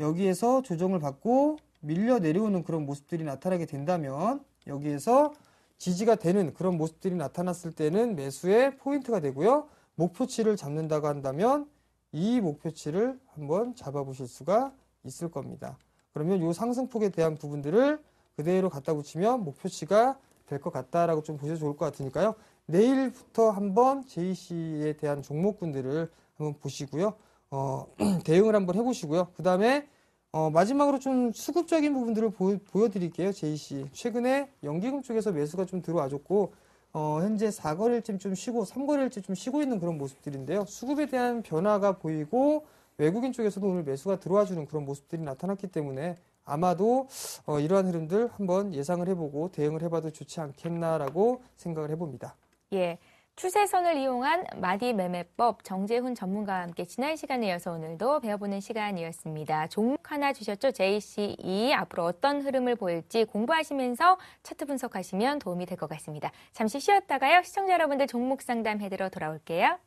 여기에서 조정을 받고 밀려 내려오는 그런 모습들이 나타나게 된다면 여기에서 지지가 되는 그런 모습들이 나타났을 때는 매수의 포인트가 되고요. 목표치를 잡는다고 한다면 이 목표치를 한번 잡아보실 수가 있을 겁니다. 그러면 이 상승폭에 대한 부분들을 그대로 갖다 붙이면 목표치가 될 것 같다라고 좀 보셔도 좋을 것 같으니까요. 내일부터 한번 JC에 대한 종목군들을 한번 보시고요. 어, (clears throat) 대응을 한번 해보시고요. 그 다음에 어, 마지막으로 좀 수급적인 부분들을 보, 보여드릴게요. JC. 최근에 연기금 쪽에서 매수가 좀 들어와줬고 어, 현재 4거래일쯤 좀 쉬고 3거래일쯤 좀 쉬고 있는 그런 모습들인데요. 수급에 대한 변화가 보이고 외국인 쪽에서도 오늘 매수가 들어와주는 그런 모습들이 나타났기 때문에 아마도 어, 이러한 흐름들 한번 예상을 해보고 대응을 해봐도 좋지 않겠나라고 생각을 해봅니다. 예. 추세선을 이용한 마디 매매법 정재훈 전문가와 함께 지난 시간에 이어서 오늘도 배워보는 시간이었습니다. 종목 하나 주셨죠? JCE 앞으로 어떤 흐름을 보일지 공부하시면서 차트 분석하시면 도움이 될 것 같습니다. 잠시 쉬었다가요. 시청자 여러분들 종목 상담 해드려 돌아올게요.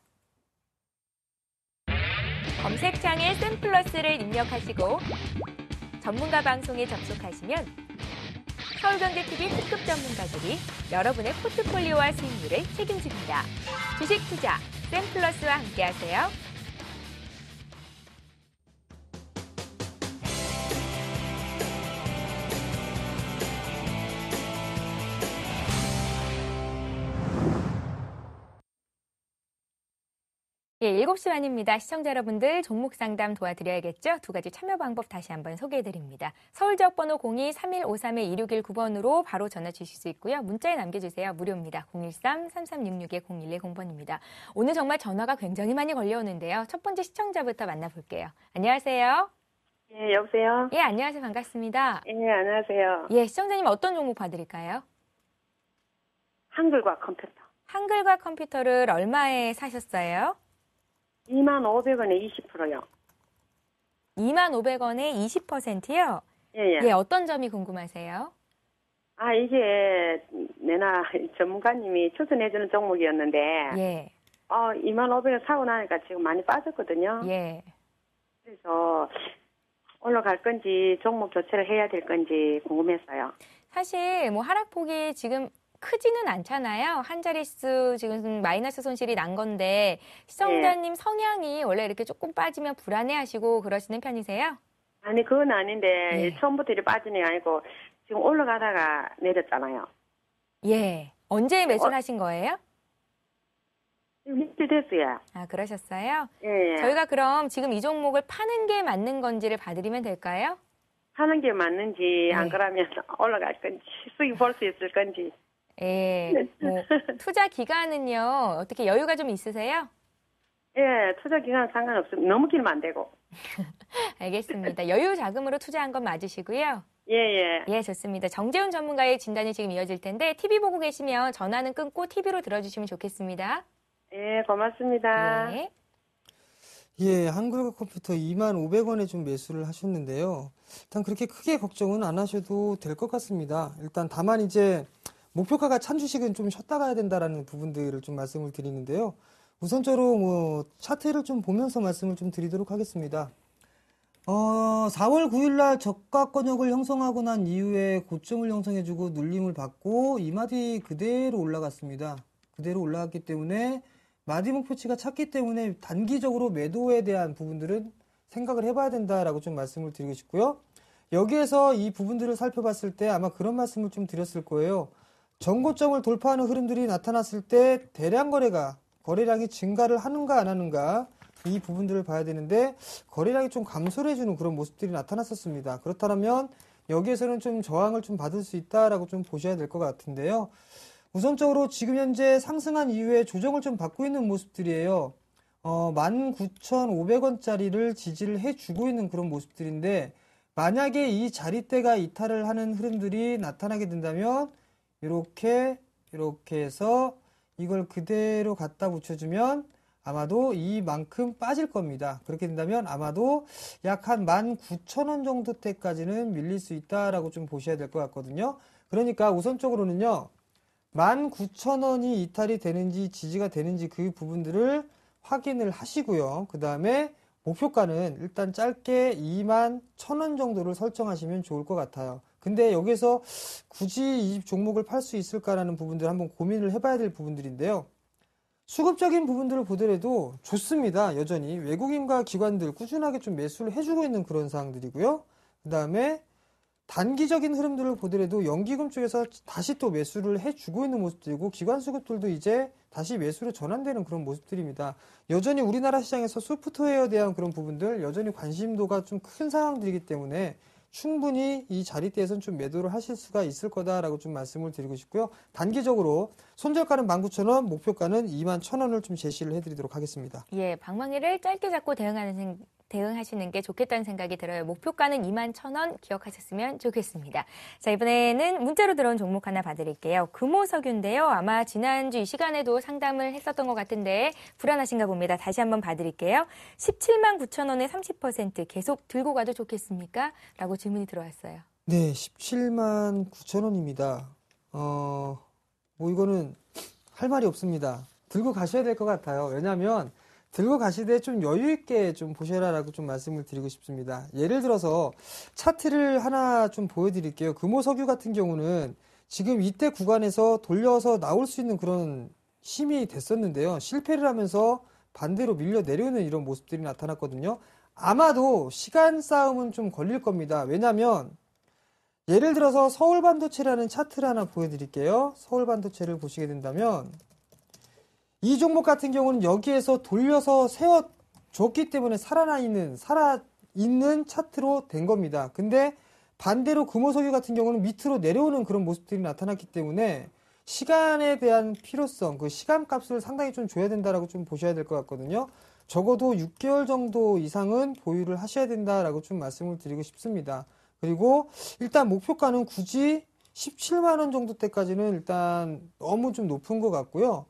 검색창에 쌤플러스를 입력하시고 전문가 방송에 접속하시면 서울경제TV 특급 전문가들이 여러분의 포트폴리오와 수익률을 책임집니다. 주식 투자 쌤플러스와 함께하세요. 예, 7시 반입니다. 시청자 여러분들 종목 상담 도와드려야겠죠? 두 가지 참여 방법 다시 한번 소개해 드립니다. 서울 지역 번호 02-3153-2619번으로 바로 전화 주실 수 있고요. 문자에 남겨 주세요. 무료입니다. 013-3366-0110번입니다. 오늘 정말 전화가 굉장히 많이 걸려오는데요. 첫 번째 시청자부터 만나볼게요. 안녕하세요. 예, 여보세요? 예, 안녕하세요. 반갑습니다. 예, 안녕하세요. 예, 시청자님 어떤 종목 봐드릴까요? 한글과 컴퓨터. 한글과 컴퓨터를 얼마에 사셨어요? 2만 500원에 20%요. 2만 500원에 20%요? 예, 예. 예, 어떤 점이 궁금하세요? 아, 이게 내나 전문가님이 추천해주는 종목이었는데, 예. 어, 2만 500원 사고 나니까 지금 많이 빠졌거든요. 예. 그래서 올라갈 건지 종목 교체를 해야 될 건지 궁금했어요. 사실 뭐 하락폭이 지금 크지는 않잖아요. 한 자릿수 지금 마이너스 손실이 난 건데 네. 시청자님 네. 성향이 원래 이렇게 조금 빠지면 불안해하시고 그러시는 편이세요? 아니 그건 아닌데 네. 처음부터 이렇게 빠지는 게 아니고 지금 올라가다가 내렸잖아요. 예. 언제 어. 매수하신 거예요? 일주일 됐어요. 아 그러셨어요? 예, 예, 저희가 그럼 지금 이 종목을 파는 게 맞는 건지를 봐드리면 될까요? 하는 게 맞는지 네. 안 그러면 (laughs) 올라갈 건지 수익 볼 수 있을 건지 예. 네. 뭐, 투자 기간은요, 어떻게 여유가 좀 있으세요? 예, 투자 기간 상관없습니다 너무 길면 안 되고. (laughs) 알겠습니다. 여유 자금으로 투자한 건 맞으시고요. 예, 예. 예, 좋습니다. 정재훈 전문가의 진단이 지금 이어질 텐데, TV 보고 계시면 전화는 끊고 TV로 들어주시면 좋겠습니다. 예, 고맙습니다. 네. 예. 예, 한글 컴퓨터 2만 500원에 좀 매수를 하셨는데요. 일단 그렇게 크게 걱정은 안 하셔도 될 것 같습니다. 일단 다만 이제 목표가가 찬 주식은 좀 쉬었다 가야 된다라는 부분들을 좀 말씀을 드리는데요. 우선적으로 뭐 차트를 좀 보면서 말씀을 좀 드리도록 하겠습니다. 어, 4월 9일날 저가권역을 형성하고 난 이후에 고점을 형성해주고 눌림을 받고 이 마디 그대로 올라갔습니다. 그대로 올라갔기 때문에 마디 목표치가 찼기 때문에 단기적으로 매도에 대한 부분들은 생각을 해봐야 된다라고 좀 말씀을 드리고 싶고요. 여기에서 이 부분들을 살펴봤을 때 아마 그런 말씀을 좀 드렸을 거예요. 전고점을 돌파하는 흐름들이 나타났을 때 대량 거래가 거래량이 증가를 하는가 안 하는가 이 부분들을 봐야 되는데 거래량이 좀 감소를 해주는 그런 모습들이 나타났었습니다. 그렇다면 여기에서는 좀 저항을 좀 받을 수 있다라고 좀 보셔야 될 것 같은데요. 우선적으로 지금 현재 상승한 이후에 조정을 좀 받고 있는 모습들이에요. 어, 19,500원짜리를 지지를 해주고 있는 그런 모습들인데 만약에 이 자리대가 이탈을 하는 흐름들이 나타나게 된다면 이렇게 이렇게 해서 이걸 그대로 갖다 붙여주면 아마도 이만큼 빠질 겁니다. 그렇게 된다면 아마도 약 한 19,000원 정도 때까지는 밀릴 수 있다라고 좀 보셔야 될 것 같거든요. 그러니까 우선적으로는요. 19,000원이 이탈이 되는지 지지가 되는지 그 부분들을 확인을 하시고요. 그 다음에 목표가는 일단 짧게 2 1,000원 정도를 설정하시면 좋을 것 같아요. 근데 여기서 굳이 이 종목을 팔 수 있을까라는 부분들 한번 고민을 해봐야 될 부분들인데요. 수급적인 부분들을 보더라도 좋습니다. 여전히 외국인과 기관들 꾸준하게 좀 매수를 해주고 있는 그런 상황들이고요. 그 다음에 단기적인 흐름들을 보더라도 연기금 쪽에서 다시 또 매수를 해주고 있는 모습들이고 기관 수급들도 이제 다시 매수로 전환되는 그런 모습들입니다. 여전히 우리나라 시장에서 소프트웨어에 대한 그런 부분들 여전히 관심도가 좀 큰 상황들이기 때문에 충분히 이 자리대에선 좀 매도를 하실 수가 있을 거다라고 좀 말씀을 드리고 싶고요. 단기적으로 손절가는 19,000원, 목표가는 21,000원을 좀 제시를 해드리도록 하겠습니다. 예, 방망이를 짧게 잡고 대응하는 대응하시는 게 좋겠다는 생각이 들어요. 목표가는 2만 1,000원 기억하셨으면 좋겠습니다. 자, 이번에는 문자로 들어온 종목 하나 봐드릴게요. 금호석유인데요. 아마 지난주 이 시간에도 상담을 했었던 것 같은데 불안하신가 봅니다. 다시 한번 봐드릴게요. 17만 9,000원에 30% 계속 들고 가도 좋겠습니까? 라고 질문이 들어왔어요. 네, 17만 9천 원입니다. 어, 뭐 이거는 할 말이 없습니다. 들고 가셔야 될 것 같아요. 왜냐하면 들고 가시되 좀 여유 있게 좀 보셔라라고 좀 말씀을 드리고 싶습니다. 예를 들어서 차트를 하나 좀 보여드릴게요. 금호석유 같은 경우는 지금 이때 구간에서 돌려서 나올 수 있는 그런 힘이 됐었는데요. 실패를 하면서 반대로 밀려 내려오는 이런 모습들이 나타났거든요. 아마도 시간 싸움은 좀 걸릴 겁니다. 왜냐하면 예를 들어서 서울 반도체라는 차트를 하나 보여드릴게요. 서울 반도체를 보시게 된다면 이 종목 같은 경우는 여기에서 돌려서 세워줬기 때문에 살아나 있는, 살아 있는 차트로 된 겁니다. 근데 반대로 금호석유 같은 경우는 밑으로 내려오는 그런 모습들이 나타났기 때문에 시간에 대한 필요성, 그 시간 값을 상당히 좀 줘야 된다라고 좀 보셔야 될 것 같거든요. 적어도 6개월 정도 이상은 보유를 하셔야 된다라고 좀 말씀을 드리고 싶습니다. 그리고 일단 목표가는 굳이 17만원 정도 때까지는 일단 너무 좀 높은 것 같고요.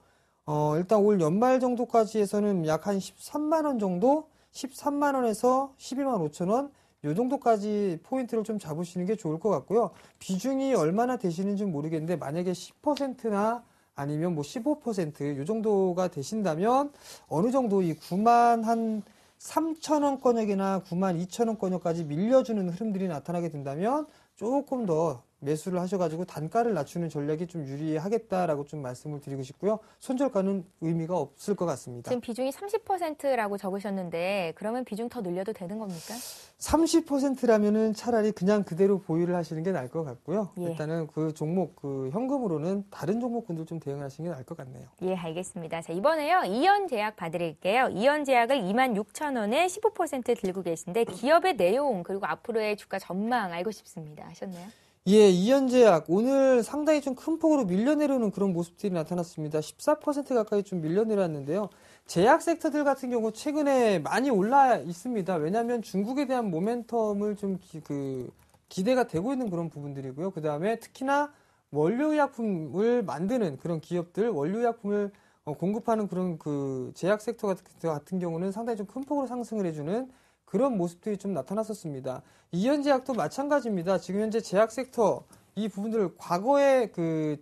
어, 일단 올 연말 정도까지에서는 약 한 13만 원 정도, 13만 원에서 12만 5천 원, 요 정도까지 포인트를 좀 잡으시는 게 좋을 것 같고요. 비중이 얼마나 되시는지 모르겠는데 만약에 10%나 아니면 뭐 15%요 정도가 되신다면 어느 정도 이 9만 한 3천 원권역이나 9만 2천 원권역까지 밀려주는 흐름들이 나타나게 된다면 조금 더 매수를 하셔가지고 단가를 낮추는 전략이 좀 유리하겠다라고 좀 말씀을 드리고 싶고요. 손절가는 의미가 없을 것 같습니다. 지금 비중이 30%라고 적으셨는데 그러면 비중 더 늘려도 되는 겁니까? 30%라면은 차라리 그냥 그대로 보유를 하시는 게 나을 것 같고요. 예. 일단은 그 종목 그 현금으로는 다른 종목군들 좀 대응하시는 게 나을 것 같네요. 예, 알겠습니다. 자, 이번에요. 이연제약 봐드릴게요. 이연제약을 2만 6천 원에 15% 들고 계신데 기업의 내용 그리고 앞으로의 주가 전망 알고 싶습니다. 하셨나요? 예, 이현제약 오늘 상당히 좀 큰 폭으로 밀려내려는 그런 모습들이 나타났습니다. 14% 가까이 좀 밀려내렸는데요. 제약 섹터들 같은 경우 최근에 많이 올라 있습니다. 왜냐하면 중국에 대한 모멘텀을 좀 기, 그, 기대가 되고 있는 그런 부분들이고요. 그 다음에 특히나 원료의약품을 만드는 그런 기업들, 원료의약품을 어, 공급하는 그런 그 제약 섹터 같은, 같은 경우는 상당히 좀 큰 폭으로 상승을 해주는 그런 모습들이 좀 나타났었습니다. 이현제약도 마찬가지입니다. 지금 현재 제약 섹터 이 부분들 과거에 그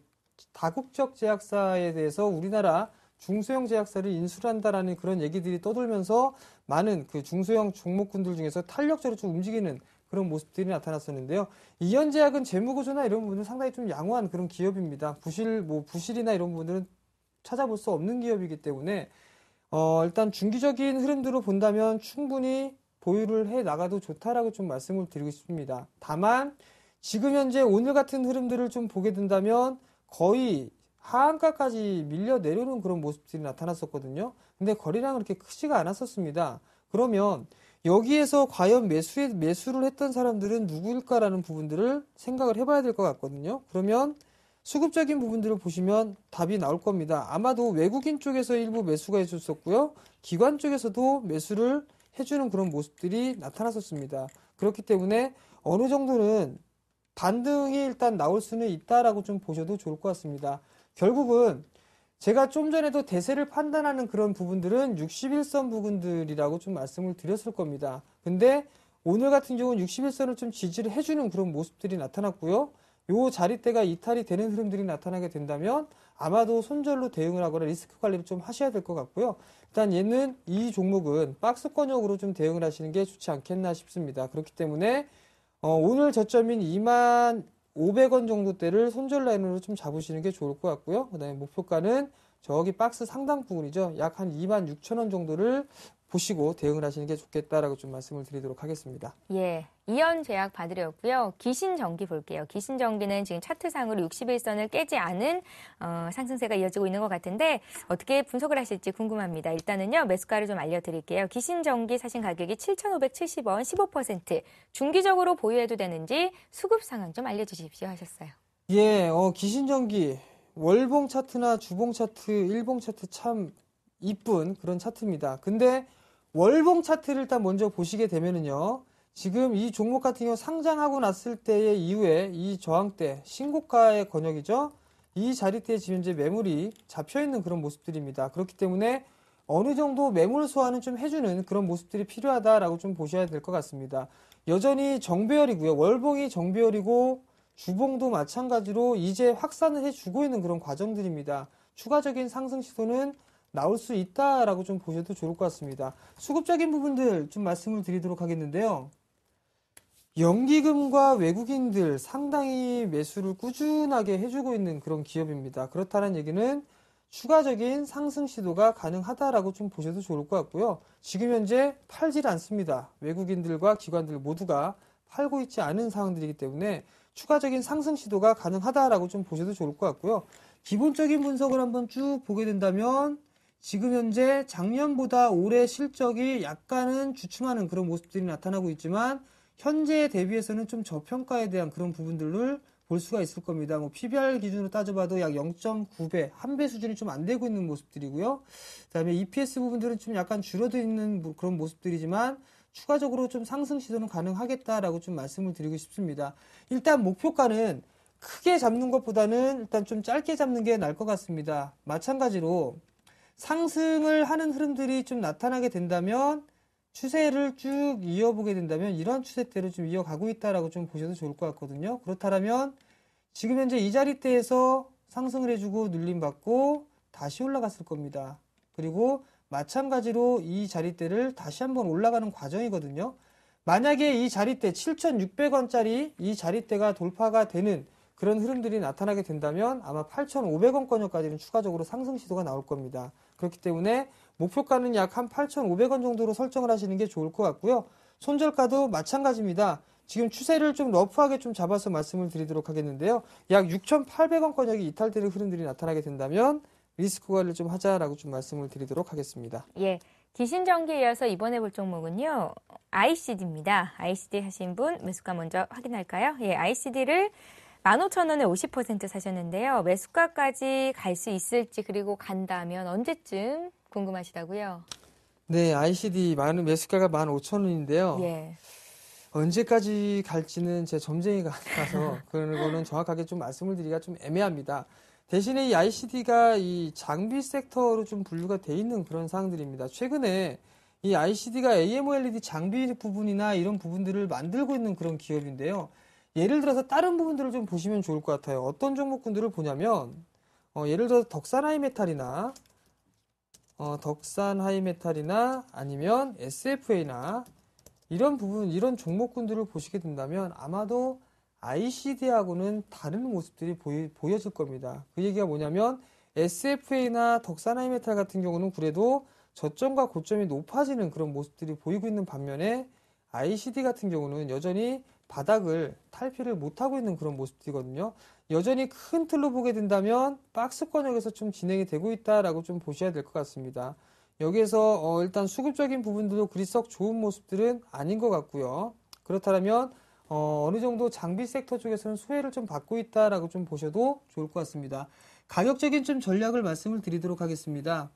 다국적 제약사에 대해서 우리나라 중소형 제약사를 인수한다라는 그런 얘기들이 떠돌면서 많은 그 중소형 종목군들 중에서 탄력적으로 좀 움직이는 그런 모습들이 나타났었는데요. 이현제약은 재무구조나 이런 부분은 상당히 좀 양호한 그런 기업입니다. 부실 뭐 부실이나 이런 부분들은 찾아볼 수 없는 기업이기 때문에 어, 일단 중기적인 흐름들로 본다면 충분히 보유를 해 나가도 좋다라고 좀 말씀을 드리고 싶습니다. 다만 지금 현재 오늘 같은 흐름들을 좀 보게 된다면 거의 하한가까지 밀려 내려오는 그런 모습들이 나타났었거든요. 근데 거리랑 그렇게 크지가 않았었습니다. 그러면 여기에서 과연 매수 매수를 했던 사람들은 누구일까라는 부분들을 생각을 해봐야 될 것 같거든요. 그러면 수급적인 부분들을 보시면 답이 나올 겁니다. 아마도 외국인 쪽에서 일부 매수가 있었고요. 기관 쪽에서도 매수를 해주는 그런 모습들이 나타났었습니다. 그렇기 때문에 어느 정도는 반등이 일단 나올 수는 있다라고 좀 보셔도 좋을 것 같습니다. 결국은 제가 좀 전에도 대세를 판단하는 그런 부분들은 61선 부분들이라고 좀 말씀을 드렸을 겁니다. 근데 오늘 같은 경우는 61선을 좀 지지를 해주는 그런 모습들이 나타났고요. 요 자리대가 이탈이 되는 흐름들이 나타나게 된다면 아마도 손절로 대응을 하거나 리스크 관리를 좀 하셔야 될 것 같고요. 일단 얘는 이 종목은 박스권역으로 좀 대응을 하시는 게 좋지 않겠나 싶습니다. 그렇기 때문에 어, 오늘 저점인 2만 500원 정도대를 손절 라인으로 좀 잡으시는 게 좋을 것 같고요. 그 다음에 목표가는 저기 박스 상당 부분이죠. 약 한 2만 6천 원 정도를 보시고 대응을 하시는 게 좋겠다라고 좀 말씀을 드리도록 하겠습니다. 예. 이연 제약 받으려고요. 기신 전기 볼게요. 기신 전기는 지금 차트상으로 61선을 깨지 않은 어, 상승세가 이어지고 있는 것 같은데 어떻게 분석을 하실지 궁금합니다. 일단은요. 매수가를 좀 알려드릴게요. 기신 전기 사신 가격이 7,570원 15% 중기적으로 보유해도 되는지 수급 상황 좀 알려주십시오 하셨어요. 예. 어, 귀신 전기 월봉 차트나 주봉 차트, 일봉 차트 참 이쁜 그런 차트입니다. 근데 월봉 차트를 일단 먼저 보시게 되면은요. 지금 이 종목 같은 경우 상장하고 났을 때의 이후에 이 저항대 신고가의 권역이죠. 이 자리대에 지금 이제 매물이 잡혀 있는 그런 모습들입니다. 그렇기 때문에 어느 정도 매물 소화는 좀 해주는 그런 모습들이 필요하다라고 좀 보셔야 될 것 같습니다. 여전히 정배열이고요. 월봉이 정배열이고 주봉도 마찬가지로 이제 확산을 해주고 있는 그런 과정들입니다. 추가적인 상승 시도는 나올 수 있다라고 좀 보셔도 좋을 것 같습니다. 수급적인 부분들 좀 말씀을 드리도록 하겠는데요. 연기금과 외국인들 상당히 매수를 꾸준하게 해주고 있는 그런 기업입니다. 그렇다는 얘기는 추가적인 상승 시도가 가능하다라고 좀 보셔도 좋을 것 같고요. 지금 현재 팔질 않습니다. 외국인들과 기관들 모두가 팔고 있지 않은 상황들이기 때문에 추가적인 상승 시도가 가능하다라고 좀 보셔도 좋을 것 같고요. 기본적인 분석을 한번 쭉 보게 된다면 지금 현재 작년보다 올해 실적이 약간은 주춤하는 그런 모습들이 나타나고 있지만 현재 대비해서는 좀 저평가에 대한 그런 부분들을 볼 수가 있을 겁니다. 뭐 PBR 기준으로 따져봐도 약 0.9배, 한 배 수준이 좀 안 되고 있는 모습들이고요. 그다음에 EPS 부분들은 좀 약간 줄어들 있는 뭐 그런 모습들이지만 추가적으로 좀 상승 시도는 가능하겠다라고 좀 말씀을 드리고 싶습니다. 일단 목표가는 크게 잡는 것보다는 일단 좀 짧게 잡는 게 나을 것 같습니다. 마찬가지로 상승을 하는 흐름들이 좀 나타나게 된다면 추세를 쭉 이어보게 된다면 이런 추세대로 좀 이어가고 있다라고 좀 보셔도 좋을 것 같거든요. 그렇다면 지금 현재 이 자리대에서 상승을 해주고 눌림받고 다시 올라갔을 겁니다. 그리고 마찬가지로 이 자리대를 다시 한번 올라가는 과정이거든요. 만약에 이 자리대 7,600원짜리 이 자리대가 돌파가 되는 그런 흐름들이 나타나게 된다면 아마 8,500원권역까지는 추가적으로 상승 시도가 나올 겁니다. 그렇기 때문에 목표가는 약 한 8,500원 정도로 설정을 하시는 게 좋을 것 같고요. 손절가도 마찬가지입니다. 지금 추세를 좀 러프하게 좀 잡아서 말씀을 드리도록 하겠는데요. 약 6,800원권역이 이탈되는 흐름들이 나타나게 된다면 리스크 관리를 좀 하자라고 좀 말씀을 드리도록 하겠습니다. 예. 기신전기에 이어서 이번에 볼 종목은요. ICD입니다. ICD 하신 분 매수가 먼저 확인할까요? 예, ICD를 15,000원에 50% 사셨는데요. 매수가까지 갈 수 있을지 그리고 간다면 언제쯤 궁금하시다고요? 네, ICD 많은 매수가가 15,000원인데요. 예. 언제까지 갈지는 제 점쟁이가 (laughs) 같아서 그런 거는 정확하게 좀 말씀을 드리기가 좀 애매합니다. 대신에 이 ICD가 이 장비 섹터로 좀 분류가 돼 있는 그런 상황들입니다 최근에 이 ICD가 AMOLED 장비 부분이나 이런 부분들을 만들고 있는 그런 기업인데요. 예를 들어서 다른 부분들을 좀 보시면 좋을 것 같아요. 어떤 종목군들을 보냐면 어, 예를 들어서 덕산 하이메탈이나 어, 덕산 하이메탈이나 아니면 SFA나 이런 부분 이런 종목군들을 보시게 된다면 아마도 ICD하고는 다른 모습들이 보이, 보여질 겁니다. 그 얘기가 뭐냐면 SFA나 덕산 하이메탈 같은 경우는 그래도 저점과 고점이 높아지는 그런 모습들이 보이고 있는 반면에 ICD 같은 경우는 여전히 바닥을 탈피를 못하고 있는 그런 모습이거든요. 여전히 큰 틀로 보게 된다면 박스권역에서 좀 진행이 되고 있다라고 좀 보셔야 될 것 같습니다. 여기에서 어 일단 수급적인 부분들도 그리썩 좋은 모습들은 아닌 것 같고요. 그렇다면 어, 어느 정도 장비 섹터 쪽에서는 수혜를 좀 받고 있다라고 좀 보셔도 좋을 것 같습니다. 가격적인 좀 전략을 말씀을 드리도록 하겠습니다.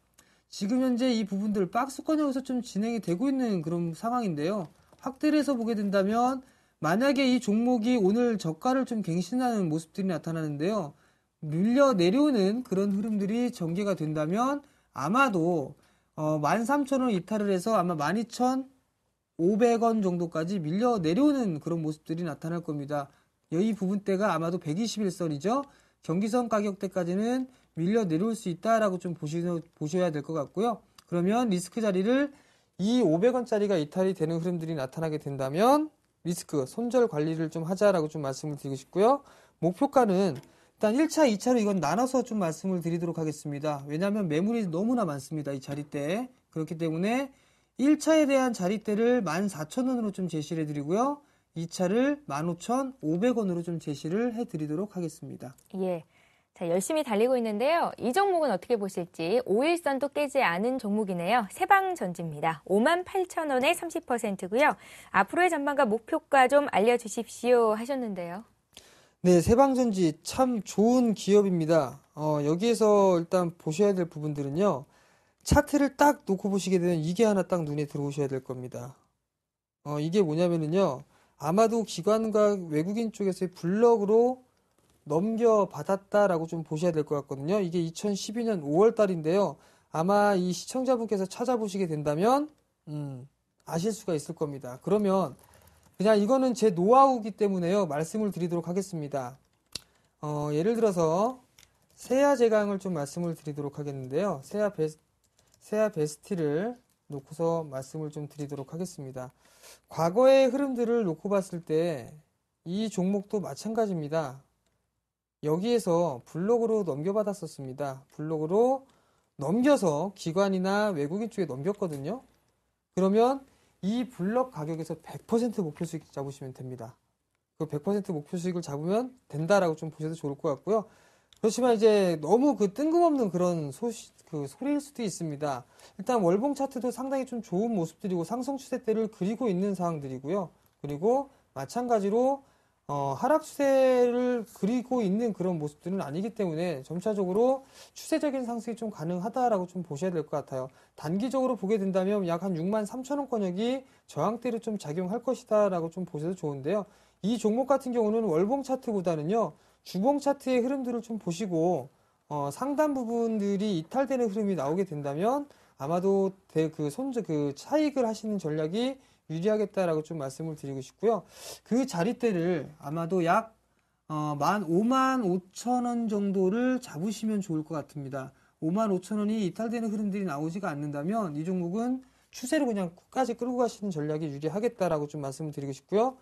지금 현재 이 부분들 박스권역에서 좀 진행이 되고 있는 그런 상황인데요. 확대를 해서 보게 된다면 만약에 이 종목이 오늘 저가를 좀 갱신하는 모습들이 나타나는데요. 밀려 내려오는 그런 흐름들이 전개가 된다면 아마도 어, 13,000원 이탈을 해서 아마 12,500원 정도까지 밀려 내려오는 그런 모습들이 나타날 겁니다. 이 부분대가 아마도 121선이죠. 경기선 가격대까지는 밀려 내려올 수 있다라고 좀 보시는, 보셔야 될 것 같고요. 그러면 리스크 자리를 이 500원짜리가 이탈이 되는 흐름들이 나타나게 된다면 리스크, 손절 관리를 좀 하자라고 좀 말씀을 드리고 싶고요. 목표가는 일단 1차, 2차로 이건 나눠서 좀 말씀을 드리도록 하겠습니다. 왜냐하면 매물이 너무나 많습니다. 이 자리대. 그렇기 때문에 1차에 대한 자리대를 14,000원으로 좀 제시를 해드리고요. 2차를 15,500원으로 좀 제시를 해드리도록 하겠습니다. 예. 자, 열심히 달리고 있는데요. 이 종목은 어떻게 보실지 5일선도 깨지 않은 종목이네요. 세방전지입니다. 5만 8천 원에 30%고요. 앞으로의 전망과 목표가 좀 알려주십시오 하셨는데요. 네, 세방전지 참 좋은 기업입니다. 어, 여기에서 일단 보셔야 될 부분들은요. 차트를 딱 놓고 보시게 되면 이게 하나 딱 눈에 들어오셔야 될 겁니다. 어, 이게 뭐냐면은요. 아마도 기관과 외국인 쪽에서의 블럭으로 넘겨받았다라고 좀 보셔야 될 것 같거든요. 이게 2012년 5월 달인데요. 아마 이 시청자분께서 찾아보시게 된다면 음, 아실 수가 있을 겁니다. 그러면 그냥 이거는 제 노하우기 때문에요. 말씀을 드리도록 하겠습니다. 어, 예를 들어서 세아 제강을 좀 말씀을 드리도록 하겠는데요. 세아 베스, 세아 베스티를 놓고서 말씀을 좀 드리도록 하겠습니다. 과거의 흐름들을 놓고 봤을 때 이 종목도 마찬가지입니다. 여기에서 블록으로 넘겨받았었습니다. 블록으로 넘겨서 기관이나 외국인 쪽에 넘겼거든요. 그러면 이블록 가격에서 100% 목표 수익 잡으시면 됩니다. 그 100% 목표 수익을 잡으면 된다라고 좀 보셔도 좋을 것 같고요. 그렇지만 이제 너무 그 뜬금없는 그런 소시, 그 소리일 수도 있습니다. 일단 월봉 차트도 상당히 좀 좋은 모습들이고 상승 추세대를 그리고 있는 상황들이고요. 그리고 마찬가지로 어, 하락 추세를 그리고 있는 그런 모습들은 아니기 때문에 점차적으로 추세적인 상승이 좀 가능하다라고 좀 보셔야 될 것 같아요. 단기적으로 보게 된다면 약 한 6만 3천 원권역이 저항대를 좀 작용할 것이다라고 좀 보셔도 좋은데요. 이 종목 같은 경우는 월봉 차트보다는요 주봉 차트의 흐름들을 좀 보시고 어, 상단 부분들이 이탈되는 흐름이 나오게 된다면 아마도 대그 손그 그 차익을 하시는 전략이 유지하겠다라고 좀 말씀을 드리고 싶고요. 그 자리대를 아마도 약 어, 15만 5천 원 정도를 잡으시면 좋을 것 같습니다. 5만 5천 원이 이탈되는 흐름들이 나오지가 않는다면 이 종목은 추세로 그냥 끝까지 끌고 가시는 전략이 유리하겠다라고 좀 말씀을 드리고 싶고요.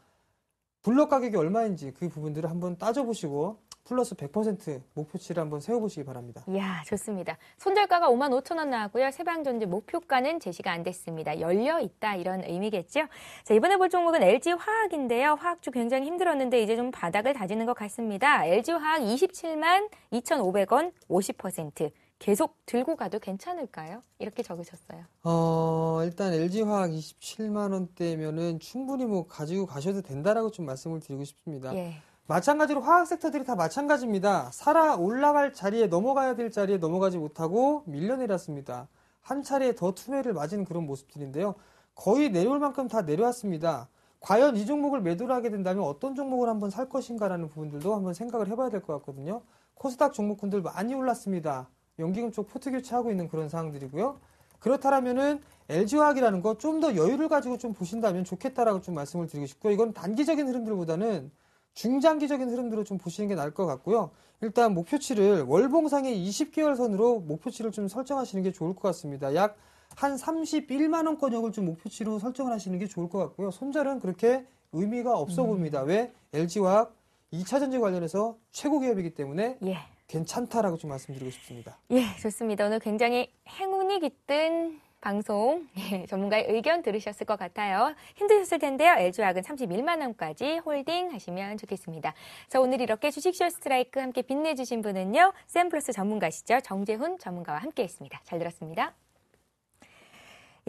블럭 가격이 얼마인지 그 부분들을 한번 따져보시고 플러스 100% 목표치를 한번 세워보시기 바랍니다. 이야, 좋습니다. 손절가가 5만 5천 원 나왔고요. 세방전지 목표가는 제시가 안 됐습니다. 열려 있다 이런 의미겠죠. 자, 이번에 볼 종목은 LG 화학인데요. 화학주 굉장히 힘들었는데 이제 좀 바닥을 다지는 것 같습니다. LG 화학 27만 2,500원 50% 계속 들고 가도 괜찮을까요? 이렇게 적으셨어요. 어, 일단 LG화학 27만 원대면은 충분히 뭐 가지고 가셔도 된다라고 좀 말씀을 드리고 싶습니다. 예. 마찬가지로 화학 섹터들이 다 마찬가지입니다. 살아 올라갈 자리에 넘어가야 될 자리에 넘어가지 못하고 밀려내렸습니다. 한 차례 더 투매를 맞은 그런 모습들인데요. 거의 내려올 만큼 다 내려왔습니다. 과연 이 종목을 매도를 하게 된다면 어떤 종목을 한번 살 것인가라는 부분들도 한번 생각을 해봐야 될 것 같거든요. 코스닥 종목군들 많이 올랐습니다. 연기금 쪽 포트 교체하고 있는 그런 상황들이고요. 그렇다면은 라 LG화학이라는 거 좀 더 여유를 가지고 좀 보신다면 좋겠다라고 좀 말씀을 드리고 싶고요. 이건 단기적인 흐름들보다는 중장기적인 흐름들을 좀 보시는 게 나을 것 같고요. 일단 목표치를 월봉상의 20개월 선으로 목표치를 좀 설정하시는 게 좋을 것 같습니다. 약 한 31만 원권역을 좀 목표치로 설정을 하시는 게 좋을 것 같고요. 손절은 그렇게 의미가 없어 보입니다. 음. 왜? l g 화 2차전지 관련해서 최고 기업이기 때문에 예. 괜찮다라고 좀 말씀드리고 싶습니다. 예, 좋습니다. 오늘 굉장히 행운이 깃든 방송 예, 전문가의 의견 들으셨을 것 같아요. 힘드셨을 텐데요. LG화학은 31만 원까지 홀딩 하시면 좋겠습니다. 자, 오늘 이렇게 주식쇼 스트라이크 함께 빛내주신 분은요. 샘플러스 전문가시죠. 정재훈 전문가와 함께했습니다. 잘 들었습니다.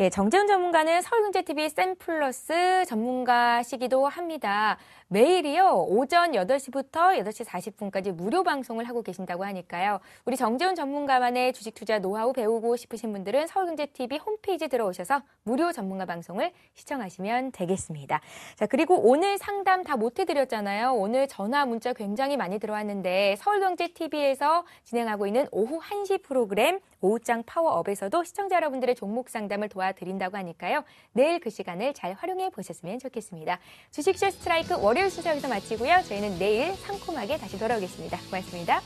예, 정재훈 전문가는 서울경제TV 샘플러스 전문가시기도 합니다. 매일이요, 오전 8시부터 8시 40분까지 무료 방송을 하고 계신다고 하니까요. 우리 정재훈 전문가만의 주식 투자 노하우 배우고 싶으신 분들은 서울경제TV 홈페이지 들어오셔서 무료 전문가 방송을 시청하시면 되겠습니다. 자, 그리고 오늘 상담 다 못해드렸잖아요. 오늘 전화 문자 굉장히 많이 들어왔는데 서울경제TV에서 진행하고 있는 오후 1시 프로그램 오후장 파워업에서도 시청자 여러분들의 종목 상담을 도와드린다고 하니까요. 내일 그 시간을 잘 활용해 보셨으면 좋겠습니다. 주식쇼 스트라이크 월요일 순서 여기서 마치고요. 저희는 내일 상콤하게 다시 돌아오겠습니다. 고맙습니다.